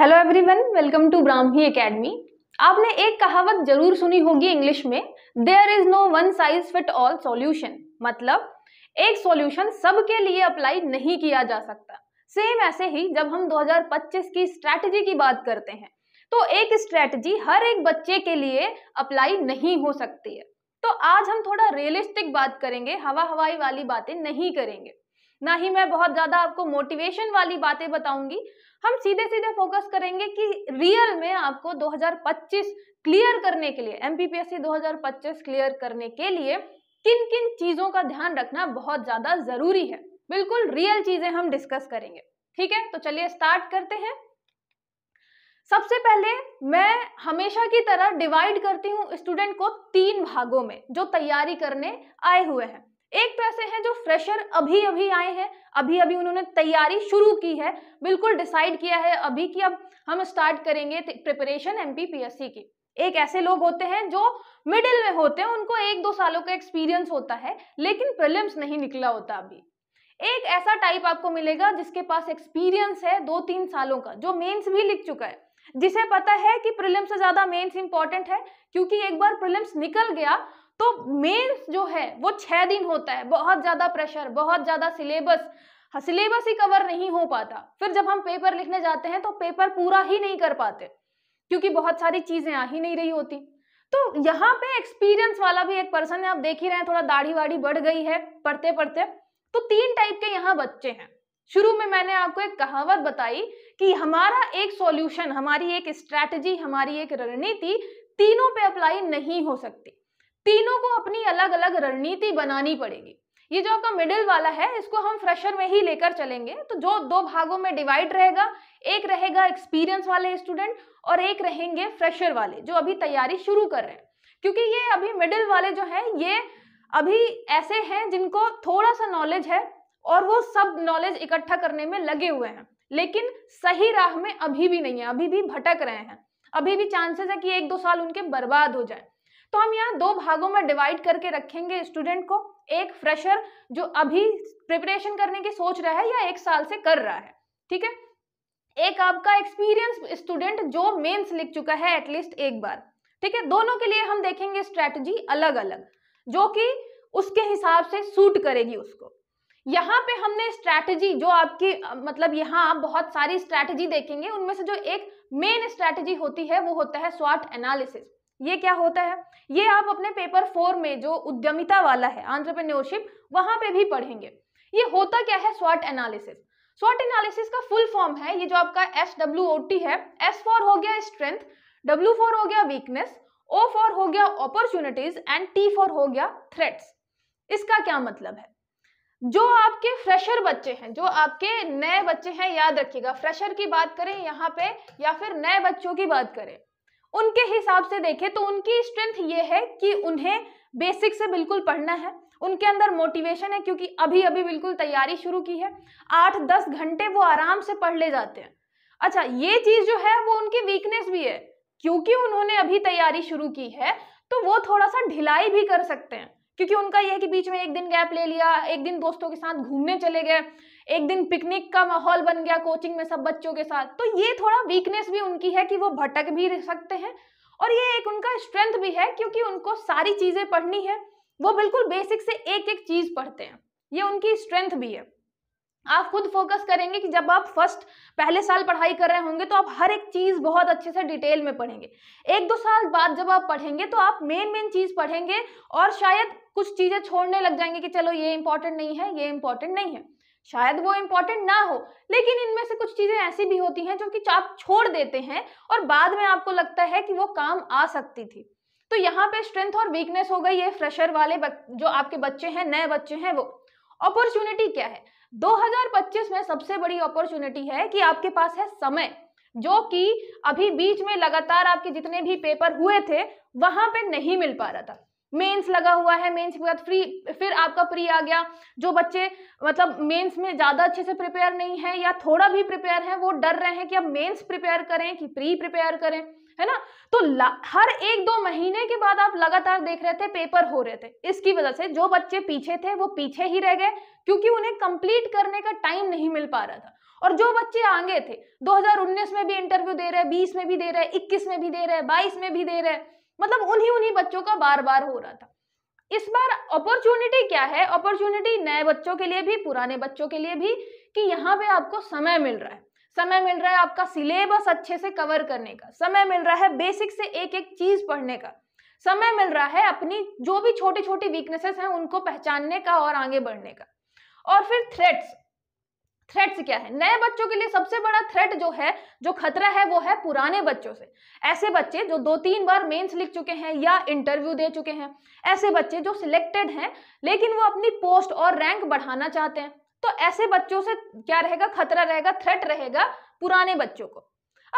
hello everyone welcome to Brahmi academy आपने एक कहावत जरूर सुनी होगी इंग्लिश में there is no one size fit all solution मतलब एक सॉल्यूशन सबके लिए अप्लाई नहीं किया जा सकता सेम ऐसे ही जब हम 2025 की स्ट्रैटेजी की बात करते हैं तो एक स्ट्रैटेजी हर एक बच्चे के लिए अप्लाई नहीं हो सकती है तो आज हम थोड़ा रियलिस्टिक बात करेंगे हवा हवाई वाली बातें नहीं करेंगे ना ही मैं बहुत ज़्यादा आपको मोटिवेशन वाली बातें बताऊंगी हम सीधे सीधे फोकस करेंगे कि रियल में आपको 2025 क्लियर करने के लिए एम 2025 क्लियर करने के लिए किन किन चीज़ों का ध्यान रखना बहुत ज़्यादा ज़रूरी है बिल्कुल रियल चीज़ें हम डिस्कस करेंगे ठीक है तो चलिए स्टार्ट करते हैं सबसे पहले मैं हमेशा की तरह डिवाइड करती हूँ स्टूडेंट को तीन भागों में जो तैयारी करने आए हुए हैं एक तो ऐसे हैं जो फ्रेशर अभी अभी आए हैं अभी अभी उन्होंने तैयारी शुरू की है बिल्कुल डिसाइड किया है अभी कि अब हम स्टार्ट करेंगे प्रिपरेशन एम की एक ऐसे लोग होते हैं जो मिडिल में होते हैं उनको एक दो सालों का एक्सपीरियंस होता है लेकिन प्रिलिम्स नहीं निकला होता अभी एक ऐसा टाइप आपको मिलेगा जिसके पास एक्सपीरियंस है दो तीन सालों का जो मेंस भी लिख चुका है जिसे पता है कि प्रिलिम्स से ज़्यादा मेंस इंपॉर्टेंट है क्योंकि एक बार प्रिलिम्स निकल गया तो मेंस जो है वो छः दिन होता है बहुत ज़्यादा प्रेशर बहुत ज़्यादा सिलेबस सिलेबस ही कवर नहीं हो पाता फिर जब हम पेपर लिखने जाते हैं तो पेपर पूरा ही नहीं कर पाते क्योंकि बहुत सारी चीज़ें आ ही नहीं रही होती तो यहाँ पे एक्सपीरियंस वाला भी एक पर्सन है आप देख ही रहे हैं थोड़ा दाढ़ी वाढ़ी बढ़ गई है पढ़ते पढ़ते तो तीन टाइप के यहाँ बच्चे हैं शुरू में मैंने आपको एक कहावत बताई कि हमारा एक सॉल्यूशन हमारी एक स्ट्रैटेजी हमारी एक रणनीति तीनों पे अप्लाई नहीं हो सकती तीनों को अपनी अलग अलग रणनीति बनानी पड़ेगी ये जो आपका मिडिल वाला है इसको हम फ्रेशर में ही लेकर चलेंगे तो जो दो भागों में डिवाइड रहेगा एक रहेगा एक्सपीरियंस वाले स्टूडेंट और एक रहेंगे फ्रेशर वाले जो अभी तैयारी शुरू कर रहे हैं क्योंकि ये अभी मिडिल वाले जो हैं ये अभी ऐसे हैं जिनको थोड़ा सा नॉलेज है और वो सब नॉलेज इकट्ठा करने में लगे हुए हैं लेकिन सही राह में अभी भी नहीं है अभी भी भटक रहे हैं अभी भी चांसेस है कि एक दो साल उनके बर्बाद हो जाए तो हम यहाँ दो भागों में डिवाइड करके रखेंगे स्टूडेंट को एक फ्रेशर जो अभी प्रिपरेशन करने की सोच रहा है या एक साल से कर रहा है ठीक है एक आपका एक्सपीरियंस स्टूडेंट जो मेंस लिख चुका है एटलीस्ट एक बार ठीक है दोनों के लिए हम देखेंगे स्ट्रेटजी अलग अलग जो कि उसके हिसाब से सूट करेगी उसको यहाँ पे हमने स्ट्रैटेजी जो आपकी मतलब यहाँ आप बहुत सारी स्ट्रेटजी देखेंगे उनमें से जो एक मेन स्ट्रेटजी होती है वो होता है स्वाट एनालिसिस ये क्या होता है ये आप अपने पेपर फोर में जो उद्यमिता वाला है आंट्रप्रन्योरशिप वहां पे भी पढ़ेंगे ये होता क्या है स्वाट एनालिसिस स्वाट एनालिसिस का फुल फॉर्म है ये जो आपका एस डब्ल्यू ओ टी है एस फॉर हो गया स्ट्रेंथ डब्ल्यू फॉर हो गया वीकनेस ओ फॉर हो गया अपॉर्चुनिटीज एंड टी फॉर हो गया थ्रेट्स इसका क्या मतलब है जो आपके फ्रेशर बच्चे हैं जो आपके नए बच्चे हैं याद रखिएगा फ्रेशर की बात करें यहाँ पे या फिर नए बच्चों की बात करें उनके हिसाब से देखें तो उनकी स्ट्रेंथ ये है कि उन्हें बेसिक से बिल्कुल पढ़ना है उनके अंदर मोटिवेशन है क्योंकि अभी अभी बिल्कुल तैयारी शुरू की है आठ दस घंटे वो आराम से पढ़ ले जाते हैं अच्छा ये चीज़ जो है वो उनकी वीकनेस भी है क्योंकि उन्होंने अभी तैयारी शुरू की है तो वो थोड़ा सा ढिलाई भी कर सकते हैं क्योंकि उनका यह है कि बीच में एक दिन गैप ले लिया एक दिन दोस्तों के साथ घूमने चले गए एक दिन पिकनिक का माहौल बन गया कोचिंग में सब बच्चों के साथ तो ये थोड़ा वीकनेस भी उनकी है कि वो भटक भी रह सकते हैं और ये एक उनका स्ट्रेंथ भी है क्योंकि उनको सारी चीज़ें पढ़नी है वो बिल्कुल बेसिक से एक एक चीज़ पढ़ते हैं ये उनकी स्ट्रेंथ भी है आप खुद फोकस करेंगे कि जब आप फर्स्ट पहले साल पढ़ाई कर रहे होंगे तो आप हर एक चीज़ बहुत अच्छे से डिटेल में पढ़ेंगे एक दो साल बाद जब आप पढ़ेंगे तो आप मेन मेन चीज़ पढ़ेंगे और शायद कुछ चीज़ें छोड़ने लग जाएंगे कि चलो ये इंपॉर्टेंट नहीं है ये इंपॉर्टेंट नहीं है शायद वो इम्पोर्टेंट ना हो लेकिन इनमें से कुछ चीज़ें ऐसी भी होती हैं जो कि आप छोड़ देते हैं और बाद में आपको लगता है कि वो काम आ सकती थी तो यहाँ पे स्ट्रेंथ और वीकनेस हो गई ये फ्रेशर वाले जो आपके बच्चे हैं नए बच्चे हैं वो अपॉर्चुनिटी क्या है 2025 में सबसे बड़ी अपॉर्चुनिटी है कि आपके पास है समय जो कि अभी बीच में लगातार आपके जितने भी पेपर हुए थे वहां पे नहीं मिल पा रहा था मेंस लगा हुआ है मेंस के बाद फ्री फिर आपका प्री आ गया जो बच्चे मतलब मेंस में ज़्यादा अच्छे से प्रिपेयर नहीं है या थोड़ा भी प्रिपेयर है वो डर रहे हैं कि अब मेंस प्रिपेयर करें कि प्री प्रिपेयर करें है ना तो हर एक दो महीने के बाद आप लगातार देख रहे थे पेपर हो रहे थे इसकी वजह से जो बच्चे पीछे थे वो पीछे ही रह गए क्योंकि उन्हें कंप्लीट करने का टाइम नहीं मिल पा रहा था और जो बच्चे आगे थे 2019 में भी इंटरव्यू दे रहे हैं 20 में भी दे रहे हैं 21 में भी दे रहे हैं 22 में भी दे रहे हैं मतलब उन्हीं उन्हीं बच्चों का बार बार हो रहा था इस बार अपॉर्चुनिटी क्या है अपॉर्चुनिटी नए बच्चों के लिए भी पुराने बच्चों के लिए भी कि यहाँ पे आपको समय मिल रहा है समय मिल रहा है आपका सिलेबस अच्छे से कवर करने का समय मिल रहा है बेसिक से एक एक चीज पढ़ने का समय मिल रहा है अपनी जो भी छोटी छोटी वीकनेसेस हैं उनको पहचानने का और आगे बढ़ने का और फिर थ्रेट्स थ्रेट्स क्या है नए बच्चों के लिए सबसे बड़ा थ्रेट जो है जो खतरा है वो है पुराने बच्चों से ऐसे बच्चे जो दो तीन बार मेंस लिख चुके हैं या इंटरव्यू दे चुके हैं ऐसे बच्चे जो सिलेक्टेड हैं लेकिन वो अपनी पोस्ट और रैंक बढ़ाना चाहते हैं तो ऐसे बच्चों से क्या रहेगा खतरा रहेगा थ्रेट रहेगा पुराने बच्चों को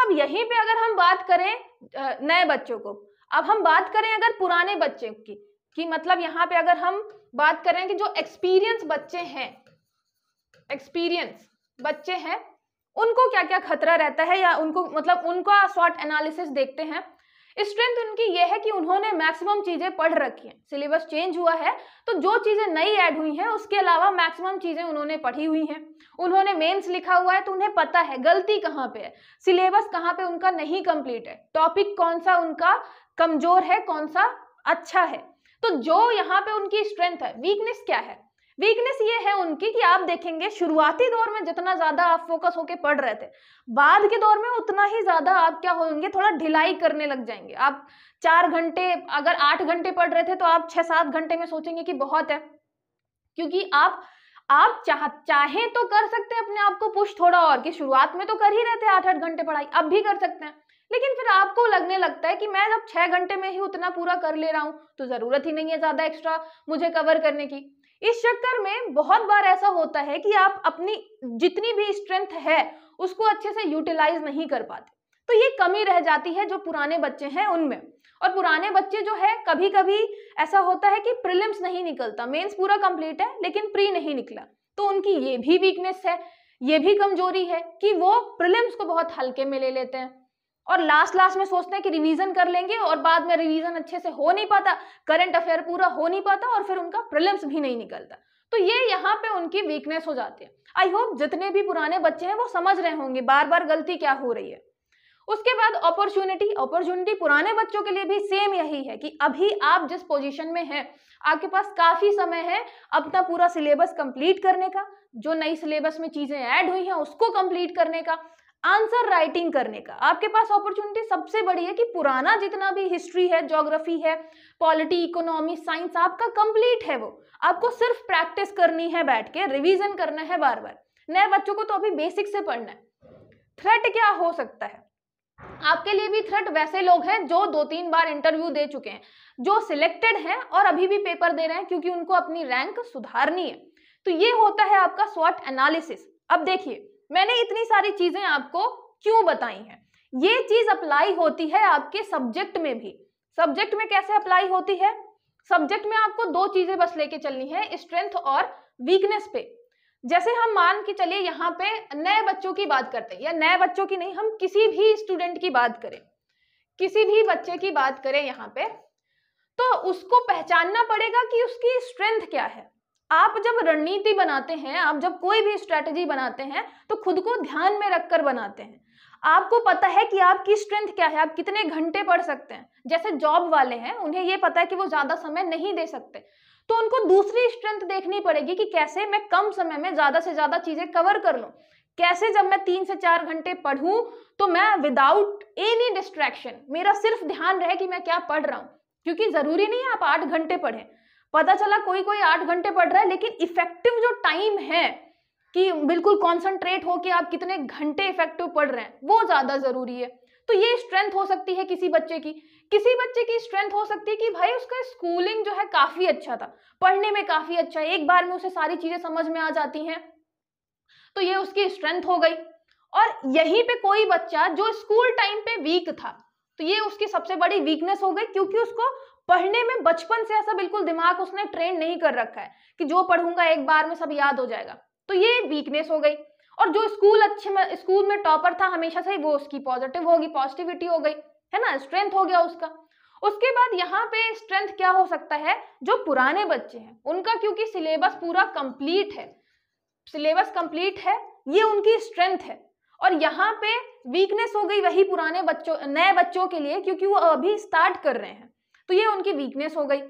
अब यहीं पर अगर हम बात करें नए बच्चों को अब हम बात करें अगर पुराने बच्चे की कि मतलब यहाँ पे अगर हम बात करें कि जो एक्सपीरियंस बच्चे हैं एक्सपीरियंस बच्चे हैं उनको क्या क्या खतरा रहता है या उनको मतलब उनका शॉर्ट एनालिसिस देखते हैं स्ट्रेंथ उनकी ये है कि उन्होंने मैक्सिमम चीज़ें पढ़ रखी हैं सिलेबस चेंज हुआ है तो जो चीज़ें नई ऐड हुई हैं उसके अलावा मैक्सिमम चीज़ें उन्होंने पढ़ी हुई हैं उन्होंने मेंस लिखा हुआ है तो उन्हें पता है गलती कहाँ पे है सिलेबस कहाँ पे उनका नहीं कंप्लीट है टॉपिक कौन सा उनका कमजोर है कौन सा अच्छा है तो जो यहाँ पे उनकी स्ट्रेंथ है वीकनेस क्या है वीकनेस ये है उनकी कि आप देखेंगे शुरुआती दौर में जितना ज्यादा आप फोकस होके पढ़ रहे थे बाद के दौर में उतना ही ज्यादा आप क्या होंगे थोड़ा ढिलाई करने लग जाएंगे आप चार घंटे अगर आठ घंटे पढ़ रहे थे तो आप छह सात घंटे में सोचेंगे कि बहुत है क्योंकि आप आप चाह चाहे तो कर सकते हैं अपने आप को पुश थोड़ा और कि शुरुआत में तो कर ही रहे थे आठ आठ घंटे पढ़ाई अब भी कर सकते हैं लेकिन फिर आपको लगने लगता है कि मैं जब छह घंटे में ही उतना पूरा कर ले रहा हूँ तो जरूरत ही नहीं है ज्यादा एक्स्ट्रा मुझे कवर करने की इस चक्कर में बहुत बार ऐसा होता है कि आप अपनी जितनी भी स्ट्रेंथ है उसको अच्छे से यूटिलाइज नहीं कर पाते तो ये कमी रह जाती है जो पुराने बच्चे हैं उनमें और पुराने बच्चे जो है कभी कभी ऐसा होता है कि प्रिलिम्स नहीं निकलता मेंस पूरा कंप्लीट है लेकिन प्री नहीं निकला तो उनकी ये भी वीकनेस है ये भी कमजोरी है कि वो प्रिलिम्स को बहुत हल्के में ले लेते हैं और लास्ट लास्ट में सोचते हैं कि रिवीजन कर लेंगे और बाद में रिवीजन अच्छे से हो नहीं पाता करंट अफेयर पूरा हो नहीं पाता और फिर उनका प्रिलिम्स भी नहीं निकलता तो ये यहाँ पे उनकी वीकनेस हो जाती है आई होप जितने भी पुराने बच्चे हैं वो समझ रहे होंगे बार बार गलती क्या हो रही है उसके बाद अपॉर्चुनिटी अपॉर्चुनिटी पुराने बच्चों के लिए भी सेम यही है कि अभी आप जिस पोजीशन में हैं आपके पास काफ़ी समय है अपना पूरा सिलेबस कंप्लीट करने का जो नई सिलेबस में चीज़ें ऐड हुई हैं उसको कंप्लीट करने का आंसर राइटिंग करने का आपके पास अपॉर्चुनिटी सबसे बड़ी है कि पुराना जितना भी हिस्ट्री है ज्योग्राफी है पॉलिटी इकोनॉमी साइंस आपका कंप्लीट है वो आपको सिर्फ प्रैक्टिस करनी है बैठ के रिविजन करना है बार बार नए बच्चों को तो अभी बेसिक से पढ़ना है थ्रेट क्या हो सकता है आपके लिए भी थ्रेट वैसे लोग हैं जो दो तीन बार इंटरव्यू दे चुके हैं जो सिलेक्टेड हैं और अभी भी पेपर दे रहे हैं क्योंकि उनको अपनी रैंक सुधारनी है तो ये होता है आपका स्वॉट एनालिसिस अब देखिए मैंने इतनी सारी चीजें आपको क्यों बताई हैं ये चीज अप्लाई होती है आपके सब्जेक्ट में भी सब्जेक्ट में कैसे अप्लाई होती है सब्जेक्ट में आपको दो चीजें बस लेके चलनी है स्ट्रेंथ और वीकनेस पे जैसे हम मान के चलिए यहाँ पे नए बच्चों की बात करते हैं या नए बच्चों की नहीं हम किसी भी स्टूडेंट की बात करें किसी भी बच्चे की बात करें यहाँ पे तो उसको पहचानना पड़ेगा कि उसकी स्ट्रेंथ क्या है आप जब रणनीति बनाते हैं आप जब कोई भी स्ट्रेटजी बनाते हैं तो खुद को ध्यान में रखकर बनाते हैं आपको पता है कि आपकी स्ट्रेंथ क्या है आप कितने घंटे पढ़ सकते हैं जैसे जॉब वाले हैं उन्हें ये पता है कि वो ज़्यादा समय नहीं दे सकते तो उनको दूसरी स्ट्रेंथ देखनी पड़ेगी कि कैसे मैं कम समय में ज़्यादा से ज़्यादा चीज़ें कवर कर लू कैसे जब मैं तीन से चार घंटे पढ़ू तो मैं विदाउट एनी डिस्ट्रैक्शन मेरा सिर्फ ध्यान रहे कि मैं क्या पढ़ रहा हूं क्योंकि ज़रूरी नहीं है आप आठ घंटे पढ़ें पता चला कोई कोई आठ घंटे पढ़ रहा है लेकिन इफेक्टिव जो टाइम है कि बिल्कुल कॉन्सेंट्रेट हो कि आप कितने घंटे इफेक्टिव पढ़ रहे हैं वो ज़्यादा ज़रूरी है तो ये स्ट्रेंथ हो सकती है किसी बच्चे की किसी बच्चे की स्ट्रेंथ हो सकती है कि भाई उसका स्कूलिंग जो है काफ़ी अच्छा था पढ़ने में काफ़ी अच्छा है एक बार में उसे सारी चीज़ें समझ में आ जाती हैं तो ये उसकी स्ट्रेंथ हो गई और यहीं पे कोई बच्चा जो स्कूल टाइम पे वीक था तो ये उसकी सबसे बड़ी वीकनेस हो गई क्योंकि उसको पढ़ने में बचपन से ऐसा बिल्कुल दिमाग उसने ट्रेन नहीं कर रखा है कि जो पढ़ूंगा एक बार में सब याद हो जाएगा तो ये वीकनेस हो गई और जो स्कूल अच्छे में स्कूल में टॉपर था हमेशा से वो उसकी पॉजिटिव होगी पॉजिटिविटी हो गई है ना स्ट्रेंथ हो गया उसका उसके बाद यहाँ पे स्ट्रेंथ क्या हो सकता है जो पुराने बच्चे हैं उनका क्योंकि सिलेबस पूरा कंप्लीट है सिलेबस कंप्लीट है ये उनकी स्ट्रेंथ है और यहाँ पे वीकनेस हो गई वही पुराने बच्चों नए बच्चों के लिए क्योंकि वो अभी स्टार्ट कर रहे हैं तो ये उनकी वीकनेस हो गई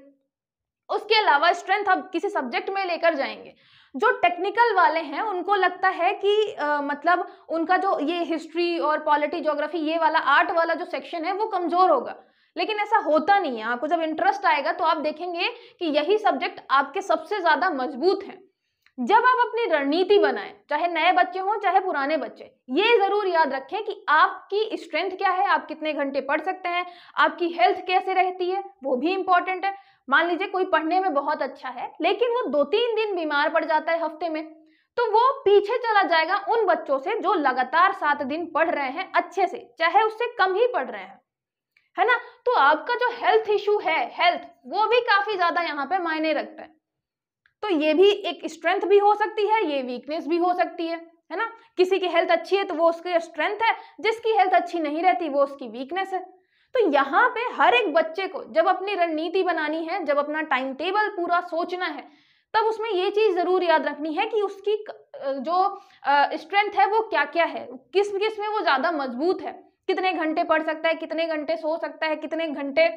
उसके अलावा स्ट्रेंथ आप किसी सब्जेक्ट में लेकर जाएंगे जो टेक्निकल वाले हैं उनको लगता है कि आ, मतलब उनका जो ये हिस्ट्री और पॉलिटी जोग्राफी ये वाला आर्ट वाला जो सेक्शन है वो कमज़ोर होगा लेकिन ऐसा होता नहीं है आपको जब इंटरेस्ट आएगा तो आप देखेंगे कि यही सब्जेक्ट आपके सबसे ज़्यादा मजबूत हैं जब आप अपनी रणनीति बनाएं चाहे नए बच्चे हों चाहे पुराने बच्चे ये जरूर याद रखें कि आपकी स्ट्रेंथ क्या है आप कितने घंटे पढ़ सकते हैं आपकी हेल्थ कैसे रहती है वो भी इंपॉर्टेंट है मान लीजिए कोई पढ़ने में बहुत अच्छा है लेकिन वो दो तीन दिन बीमार पड़ जाता है हफ्ते में तो वो पीछे चला जाएगा उन बच्चों से जो लगातार सात दिन पढ़ रहे हैं अच्छे से चाहे उससे कम ही पढ़ रहे हैं है ना तो आपका जो हेल्थ इशू है हेल्थ वो भी काफी ज्यादा यहाँ पे मायने रखता है तो ये भी एक स्ट्रेंथ भी हो सकती है ये वीकनेस भी हो सकती है है ना किसी की हेल्थ अच्छी है तो वो उसकी स्ट्रेंथ है जिसकी हेल्थ अच्छी नहीं रहती वो उसकी वीकनेस है तो यहाँ पे हर एक बच्चे को जब अपनी रणनीति बनानी है जब अपना टाइम टेबल पूरा सोचना है तब उसमें ये चीज़ ज़रूर याद रखनी है कि उसकी जो स्ट्रेंथ है वो क्या क्या है किस किस में वो ज़्यादा मजबूत है कितने घंटे पढ़ सकता है कितने घंटे सो सकता है कितने घंटे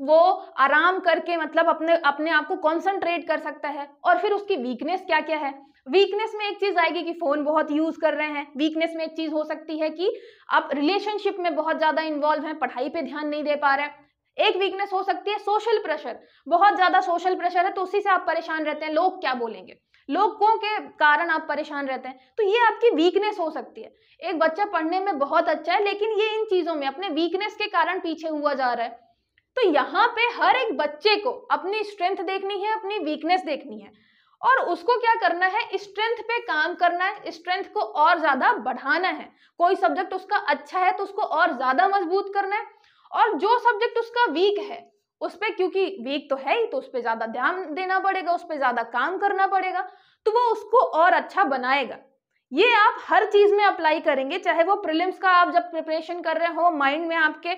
वो आराम करके मतलब अपने अपने आप को कॉन्सेंट्रेट कर सकता है और फिर उसकी वीकनेस क्या क्या है वीकनेस में एक चीज आएगी कि फोन बहुत यूज कर रहे हैं वीकनेस में एक चीज हो सकती है कि आप रिलेशनशिप में बहुत ज्यादा इन्वॉल्व हैं पढ़ाई पे ध्यान नहीं दे पा रहे हैं एक वीकनेस हो सकती है सोशल प्रेशर बहुत ज्यादा सोशल प्रेशर है तो उसी से आप परेशान रहते हैं लोग क्या बोलेंगे लोगों के कारण आप परेशान रहते हैं तो ये आपकी वीकनेस हो सकती है एक बच्चा पढ़ने में बहुत अच्छा है लेकिन ये इन चीजों में अपने वीकनेस के कारण पीछे हुआ जा रहा है तो यहाँ पे हर एक बच्चे को अपनी स्ट्रेंथ देखनी है अपनी वीकनेस देखनी है और उसको क्या करना है स्ट्रेंथ पे काम करना है स्ट्रेंथ को और ज्यादा बढ़ाना है कोई सब्जेक्ट उसका अच्छा है तो उसको और ज्यादा मजबूत करना है और जो सब्जेक्ट उसका वीक है उस पर क्योंकि वीक तो है ही तो उस पर ज्यादा ध्यान देना पड़ेगा उस पर ज्यादा काम करना पड़ेगा तो वो उसको और अच्छा बनाएगा ये आप हर चीज में अप्लाई करेंगे चाहे वो प्रिलिम्स का आप जब प्रिपरेशन कर रहे हो माइंड में आपके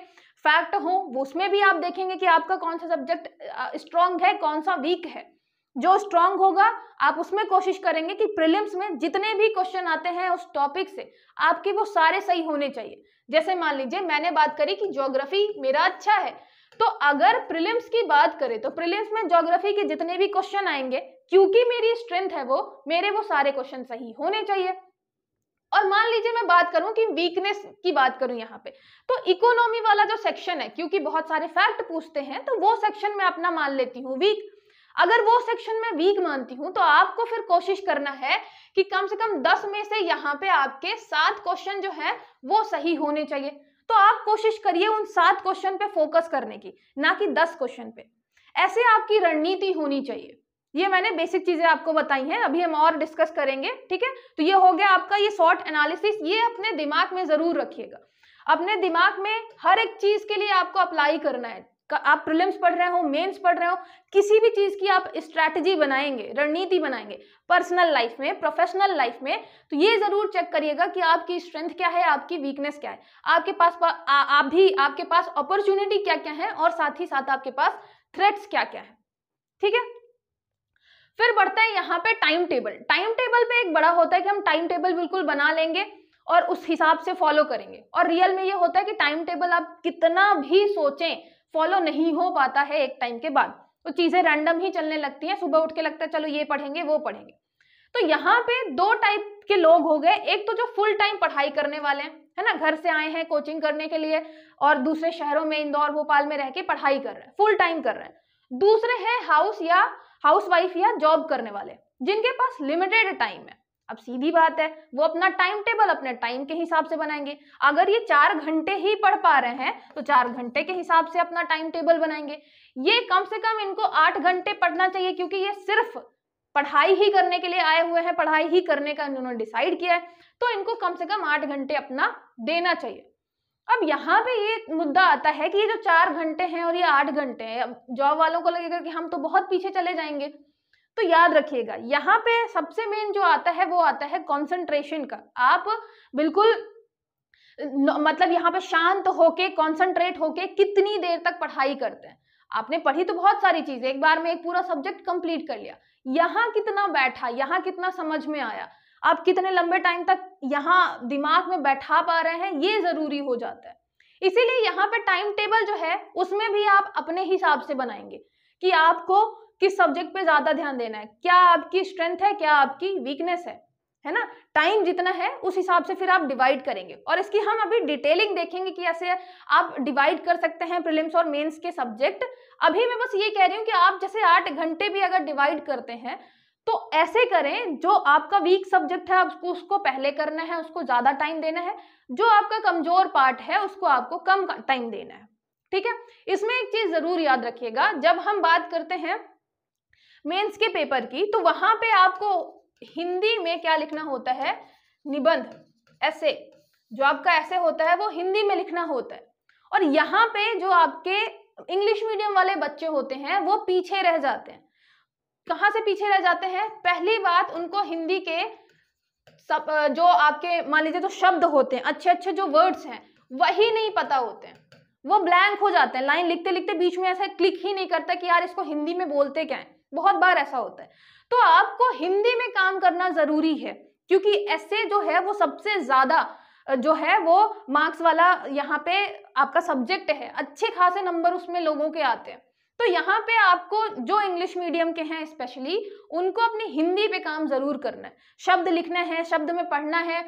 फैक्ट हो उसमें भी आप देखेंगे कि आपका कौन सा सब्जेक्ट स्ट्रांग है कौन सा वीक है जो स्ट्रांग होगा आप उसमें कोशिश करेंगे कि प्रिलिम्स में जितने भी क्वेश्चन आते हैं उस टॉपिक से आपके वो सारे सही होने चाहिए जैसे मान लीजिए मैंने बात करी कि ज्योग्राफी मेरा अच्छा है तो अगर प्रिलिम्स की बात करें तो प्रिलिम्स में ज्योग्राफी के जितने भी क्वेश्चन आएंगे क्योंकि मेरी स्ट्रेंथ है वो मेरे वो सारे क्वेश्चन सही होने चाहिए और मान लीजिए मैं बात करूं कि वीकनेस की बात करूं यहाँ पे तो इकोनॉमी वाला जो सेक्शन है क्योंकि बहुत सारे फैक्ट पूछते हैं तो वो सेक्शन में अपना मान लेती हूँ वीक अगर वो सेक्शन में वीक मानती हूँ तो आपको फिर कोशिश करना है कि कम से कम दस में से यहाँ पे आपके सात क्वेश्चन जो है वो सही होने चाहिए तो आप कोशिश करिए उन सात क्वेश्चन पे फोकस करने की ना कि दस क्वेश्चन पे ऐसे आपकी रणनीति होनी चाहिए ये मैंने बेसिक चीजें आपको बताई हैं अभी हम और डिस्कस करेंगे ठीक है तो ये हो गया आपका ये शॉर्ट एनालिसिस ये अपने दिमाग में जरूर रखिएगा अपने दिमाग में हर एक चीज के लिए आपको अप्लाई करना है आप प्रिलिम्स पढ़ रहे हो मेंस पढ़ रहे हो किसी भी चीज की आप स्ट्रेटजी बनाएंगे रणनीति बनाएंगे पर्सनल लाइफ में प्रोफेशनल लाइफ में तो ये जरूर चेक करिएगा कि आपकी स्ट्रेंथ क्या है आपकी वीकनेस क्या है आपके पास पा, आ, आप भी आपके पास अपॉर्चुनिटी क्या क्या है और साथ ही साथ आपके पास थ्रेट्स क्या क्या है ठीक है फिर बढ़ता है यहाँ पे टाइम टेबल टाइम टेबल पे एक बड़ा होता है कि हम टाइम टेबल बिल्कुल बना लेंगे और उस हिसाब से फॉलो करेंगे और रियल में ये होता है कि टाइम टेबल आप कितना भी सोचें फॉलो नहीं हो पाता है एक टाइम के बाद तो चीज़ें रैंडम ही चलने लगती हैं सुबह उठ के लगता है चलो ये पढ़ेंगे वो पढ़ेंगे तो यहाँ पे दो टाइप के लोग हो गए एक तो जो फुल टाइम पढ़ाई करने वाले हैं है ना घर से आए हैं कोचिंग करने के लिए और दूसरे शहरों में इंदौर भोपाल में रह के पढ़ाई कर रहे हैं फुल टाइम कर रहे हैं दूसरे हैं हाउस या हाउसवाइफ या जॉब करने वाले जिनके पास लिमिटेड टाइम है अब सीधी बात है वो अपना टाइम टेबल अपने टाइम के हिसाब से बनाएंगे अगर ये चार घंटे ही पढ़ पा रहे हैं तो चार घंटे के हिसाब से अपना टाइम टेबल बनाएंगे ये कम से कम इनको आठ घंटे पढ़ना चाहिए क्योंकि ये सिर्फ पढ़ाई ही करने के लिए आए हुए हैं पढ़ाई ही करने का इन्होंने डिसाइड किया है तो इनको कम से कम आठ घंटे अपना देना चाहिए अब यहाँ पे ये मुद्दा आता है कि ये जो चार घंटे हैं और ये आठ घंटे हैं जॉब वालों को लगेगा कि हम तो बहुत पीछे चले जाएंगे तो याद रखिएगा यहाँ पे सबसे मेन जो आता है वो आता है कंसंट्रेशन का आप बिल्कुल मतलब यहाँ पे शांत होके कॉन्सेंट्रेट होके कितनी देर तक पढ़ाई करते हैं आपने पढ़ी तो बहुत सारी चीजें एक बार में एक पूरा सब्जेक्ट कंप्लीट कर लिया यहाँ कितना बैठा यहाँ कितना समझ में आया आप कितने लंबे टाइम तक यहाँ दिमाग में बैठा पा रहे हैं ये जरूरी हो जाता है इसीलिए यहाँ पे टाइम टेबल जो है उसमें भी आप अपने हिसाब से बनाएंगे कि आपको किस सब्जेक्ट पे ज्यादा ध्यान देना है क्या आपकी स्ट्रेंथ है क्या आपकी वीकनेस है है ना टाइम जितना है उस हिसाब से फिर आप डिवाइड करेंगे और इसकी हम अभी डिटेलिंग देखेंगे कि ऐसे आप डिवाइड कर सकते हैं प्रिलिम्स और मेंस के सब्जेक्ट अभी मैं बस ये कह रही हूँ कि आप जैसे आठ घंटे भी अगर डिवाइड करते हैं तो ऐसे करें जो आपका वीक सब्जेक्ट है आपको उसको पहले करना है उसको ज़्यादा टाइम देना है जो आपका कमज़ोर पार्ट है उसको आपको कम टाइम देना है ठीक है इसमें एक चीज़ ज़रूर याद रखिएगा जब हम बात करते हैं मेंस के पेपर की तो वहां पे आपको हिंदी में क्या लिखना होता है निबंध ऐसे जो आपका ऐसे होता है वो हिंदी में लिखना होता है और यहाँ पे जो आपके इंग्लिश मीडियम वाले बच्चे होते हैं वो पीछे रह जाते हैं कहाँ से पीछे रह जाते हैं पहली बात उनको हिंदी के सब जो आपके मान लीजिए तो शब्द होते हैं अच्छे अच्छे जो वर्ड्स हैं वही नहीं पता होते हैं वो ब्लैंक हो जाते हैं लाइन लिखते लिखते बीच में ऐसा क्लिक ही नहीं करता कि यार इसको हिंदी में बोलते क्या है बहुत बार ऐसा होता है तो आपको हिंदी में काम करना ज़रूरी है क्योंकि ऐसे जो है वो सबसे ज़्यादा जो है वो मार्क्स वाला यहाँ पे आपका सब्जेक्ट है अच्छे खासे नंबर उसमें लोगों के आते हैं तो यहाँ पे आपको जो इंग्लिश मीडियम के हैं स्पेशली उनको अपनी हिंदी पे काम जरूर करना है शब्द लिखना है शब्द में पढ़ना है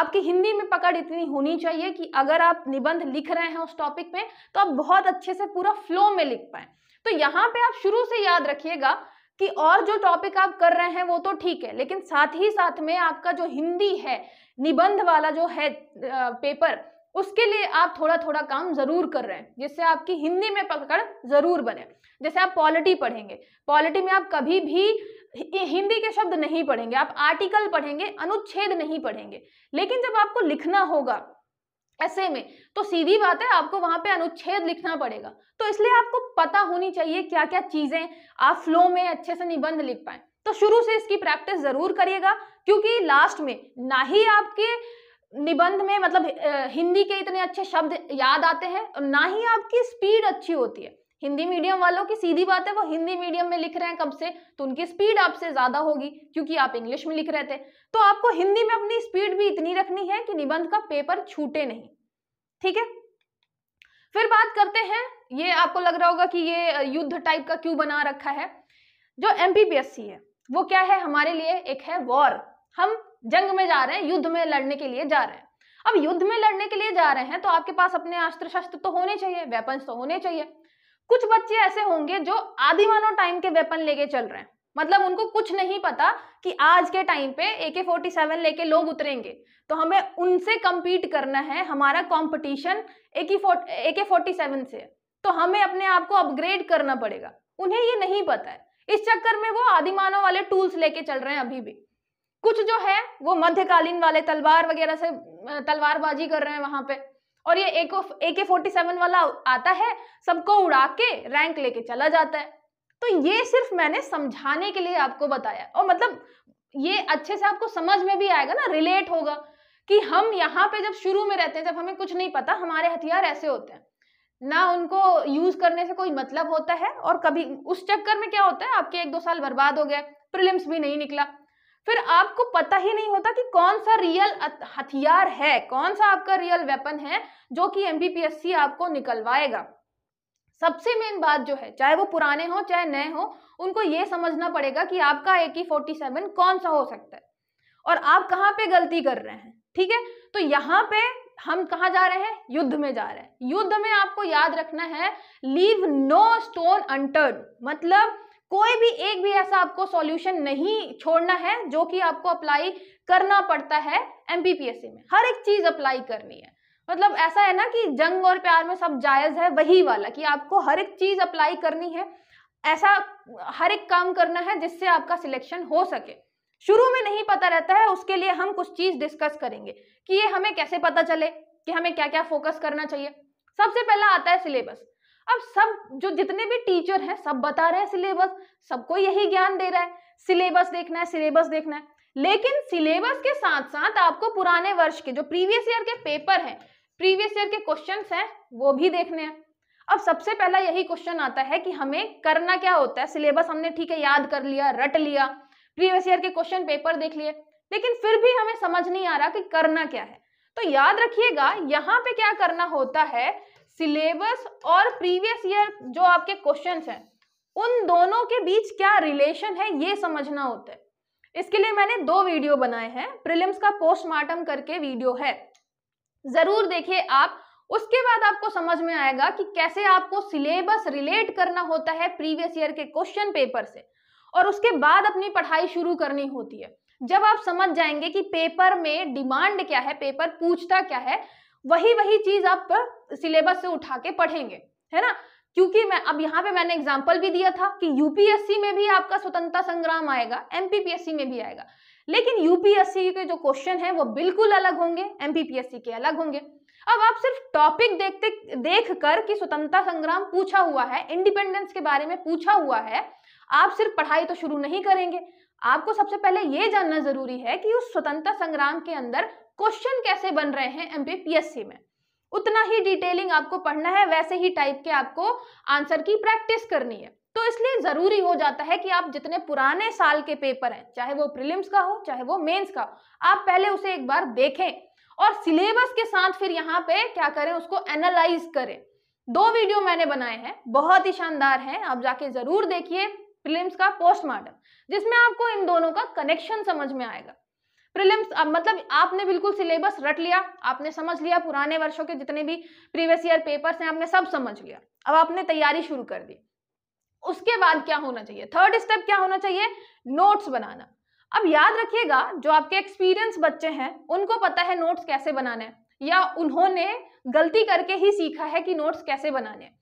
आपकी हिंदी में पकड़ इतनी होनी चाहिए कि अगर आप निबंध लिख रहे हैं उस टॉपिक में तो आप बहुत अच्छे से पूरा फ्लो में लिख पाए तो यहाँ पे आप शुरू से याद रखिएगा कि और जो टॉपिक आप कर रहे हैं वो तो ठीक है लेकिन साथ ही साथ में आपका जो हिंदी है निबंध वाला जो है पेपर उसके लिए आप थोड़ा थोड़ा काम जरूर कर रहे हैं जिससे आपकी हिंदी में पकड़ जरूर बने जैसे आप पॉलिटी पढ़ेंगे पॉलिटी में आप कभी भी हिंदी के शब्द नहीं पढ़ेंगे आप आर्टिकल पढ़ेंगे अनुच्छेद नहीं पढ़ेंगे लेकिन जब आपको लिखना होगा ऐसे में तो सीधी बात है आपको वहां पे अनुच्छेद लिखना पड़ेगा तो इसलिए आपको पता होनी चाहिए क्या क्या चीजें आप फ्लो में अच्छे से निबंध लिख पाए तो शुरू से इसकी प्रैक्टिस जरूर करिएगा क्योंकि लास्ट में ना ही आपके निबंध में मतलब हिंदी के इतने अच्छे शब्द याद आते हैं ना ही आपकी स्पीड अच्छी होती है हिंदी मीडियम वालों की सीधी बात है वो हिंदी मीडियम में लिख रहे हैं कब से तो उनकी स्पीड आपसे ज़्यादा होगी क्योंकि आप इंग्लिश में लिख रहे थे तो आपको हिंदी में अपनी स्पीड भी इतनी रखनी है कि निबंध का पेपर छूटे नहीं ठीक है फिर बात करते हैं ये आपको लग रहा होगा कि ये युद्ध टाइप का क्यों बना रखा है जो एम है वो क्या है हमारे लिए एक है वॉर हम जंग में जा रहे हैं युद्ध में लड़ने के लिए जा रहे हैं अब युद्ध में लड़ने के लिए जा रहे हैं तो आपके पास अपने अस्त्र शस्त्र तो होने चाहिए वेपन्स तो होने चाहिए कुछ बच्चे ऐसे होंगे जो आदि मानो टाइम के वेपन लेके चल रहे हैं मतलब उनको कुछ नहीं पता कि आज के टाइम पे ए के फोर्टी सेवन लेके लोग उतरेंगे तो हमें उनसे कम्पीट करना है हमारा कॉम्पिटिशन ए के फोर्टी सेवन से तो हमें अपने आप को अपग्रेड करना पड़ेगा उन्हें ये नहीं पता है इस चक्कर में वो आदि वाले टूल्स लेके चल रहे हैं अभी भी कुछ जो है वो मध्यकालीन वाले तलवार वगैरह से तलवारबाजी कर रहे हैं वहां पे और ये एक ए के फोर्टी सेवन वाला आता है सबको उड़ा के रैंक लेके चला जाता है तो ये सिर्फ मैंने समझाने के लिए आपको बताया और मतलब ये अच्छे से आपको समझ में भी आएगा ना रिलेट होगा कि हम यहाँ पे जब शुरू में रहते हैं जब हमें कुछ नहीं पता हमारे हथियार ऐसे होते हैं ना उनको यूज करने से कोई मतलब होता है और कभी उस चक्कर में क्या होता है आपके एक दो साल बर्बाद हो गए प्रिलिम्स भी नहीं निकला फिर आपको पता ही नहीं होता कि कौन सा रियल हथियार है कौन सा आपका रियल वेपन है जो कि एमबीपीएससी आपको निकलवाएगा सबसे मेन बात जो है चाहे वो पुराने हो चाहे नए हो उनको ये समझना पड़ेगा कि आपका ए की फोर्टी सेवन कौन सा हो सकता है और आप कहाँ पे गलती कर रहे हैं ठीक है तो यहाँ पे हम कहा जा रहे हैं युद्ध में जा रहे हैं युद्ध में आपको याद रखना है लीव नो स्टोन अंटर्ड मतलब कोई भी एक भी ऐसा आपको सॉल्यूशन नहीं छोड़ना है जो कि आपको अप्लाई करना पड़ता है एमबीपीएससी में हर एक चीज अप्लाई करनी है मतलब ऐसा है ना कि जंग और प्यार में सब जायज है वही वाला कि आपको हर एक चीज अप्लाई करनी है ऐसा हर एक काम करना है जिससे आपका सिलेक्शन हो सके शुरू में नहीं पता रहता है उसके लिए हम कुछ चीज डिस्कस करेंगे कि ये हमें कैसे पता चले कि हमें क्या क्या फोकस करना चाहिए सबसे पहला आता है सिलेबस अब सब जो जितने भी टीचर हैं सब बता रहे हैं सिलेबस सबको यही ज्ञान दे रहा है सिलेबस देखना है सिलेबस देखना है लेकिन सिलेबस के साथ साथ आपको पुराने वर्ष के जो प्रीवियस ईयर के पेपर हैं प्रीवियस ईयर के क्वेश्चन हैं वो भी देखने हैं अब सबसे पहला यही क्वेश्चन आता है कि हमें करना क्या होता है सिलेबस हमने ठीक है याद कर लिया रट लिया प्रीवियस ईयर के क्वेश्चन पेपर देख लिए लेकिन फिर भी हमें समझ नहीं आ रहा कि करना क्या है तो याद रखिएगा यहाँ पे क्या करना होता है सिलेबस और प्रीवियस ईयर जो आपके क्वेश्चन हैं उन दोनों के बीच क्या रिलेशन है ये समझना होता है इसके लिए मैंने दो वीडियो बनाए हैं प्रिलिम्स का पोस्टमार्टम करके वीडियो है जरूर देखिए आप उसके बाद आपको समझ में आएगा कि कैसे आपको सिलेबस रिलेट करना होता है प्रीवियस ईयर के क्वेश्चन पेपर से और उसके बाद अपनी पढ़ाई शुरू करनी होती है जब आप समझ जाएंगे कि पेपर में डिमांड क्या है पेपर पूछता क्या है वही वही चीज आप सिलेबस से उठा के पढ़ेंगे है ना क्योंकि मैं अब यहाँ पे मैंने एग्जाम्पल भी दिया था कि यूपीएससी में भी आपका स्वतंत्रता संग्राम आएगा एमपीपीएससी में भी आएगा लेकिन यूपीएससी के जो क्वेश्चन है वो बिल्कुल अलग होंगे एमपीपीएससी के अलग होंगे अब आप सिर्फ टॉपिक देखते देख कर कि स्वतंत्रता संग्राम पूछा हुआ है इंडिपेंडेंस के बारे में पूछा हुआ है आप सिर्फ पढ़ाई तो शुरू नहीं करेंगे आपको सबसे पहले ये जानना जरूरी है कि उस स्वतंत्रता संग्राम के अंदर क्वेश्चन कैसे बन रहे हैं एमपीपीएससी में उतना ही डिटेलिंग आपको पढ़ना है वैसे ही टाइप के आपको आंसर की प्रैक्टिस करनी है तो इसलिए जरूरी हो जाता है कि आप जितने पुराने साल के पेपर हैं चाहे वो प्रिलिम्स का हो चाहे वो मेंस का हो आप पहले उसे एक बार देखें और सिलेबस के साथ फिर यहाँ पे क्या करें उसको एनालाइज करें दो वीडियो मैंने बनाए हैं बहुत ही शानदार हैं आप जाके जरूर देखिए प्रिलिम्स का पोस्टमार्टम जिसमें आपको इन दोनों का कनेक्शन समझ में आएगा प्रीलिम्स अब मतलब आपने बिल्कुल सिलेबस रट लिया आपने समझ लिया पुराने वर्षों के जितने भी प्रीवियस ईयर पेपर्स हैं आपने सब समझ लिया अब आपने तैयारी शुरू कर दी उसके बाद क्या होना चाहिए थर्ड स्टेप क्या होना चाहिए नोट्स बनाना अब याद रखिएगा जो आपके एक्सपीरियंस बच्चे हैं उनको पता है नोट्स कैसे बनाने हैं या उन्होंने गलती करके ही सीखा है कि नोट्स कैसे बनाने हैं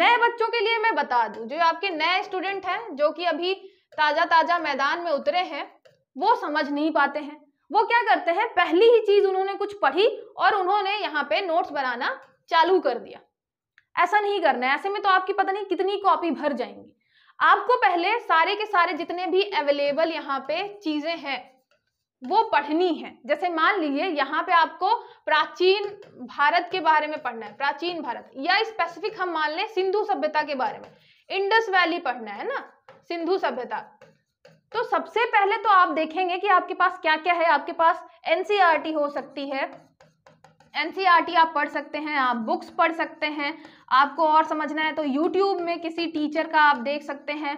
नए बच्चों के लिए मैं बता दूं जो आपके नए स्टूडेंट हैं जो कि अभी ताज़ा ताज़ा मैदान में उतरे हैं वो समझ नहीं पाते हैं वो क्या करते हैं पहली ही चीज उन्होंने कुछ पढ़ी और उन्होंने यहाँ पे नोट्स बनाना चालू कर दिया ऐसा नहीं करना है ऐसे में तो आपकी पता नहीं कितनी कॉपी भर जाएंगी आपको पहले सारे के सारे जितने भी अवेलेबल यहाँ पे चीजें हैं वो पढ़नी है जैसे मान लीजिए यहाँ पे आपको प्राचीन भारत के बारे में पढ़ना है प्राचीन भारत या स्पेसिफिक हम मान लें सिंधु सभ्यता के बारे में इंडस वैली पढ़ना है ना सिंधु सभ्यता तो सबसे पहले तो आप देखेंगे कि आपके पास क्या क्या है आपके पास एनसीईआरटी e हो सकती है एनसीईआरटी e आप पढ़ सकते हैं आप बुक्स पढ़ सकते हैं आपको और समझना है तो यूट्यूब में किसी टीचर का आप देख सकते हैं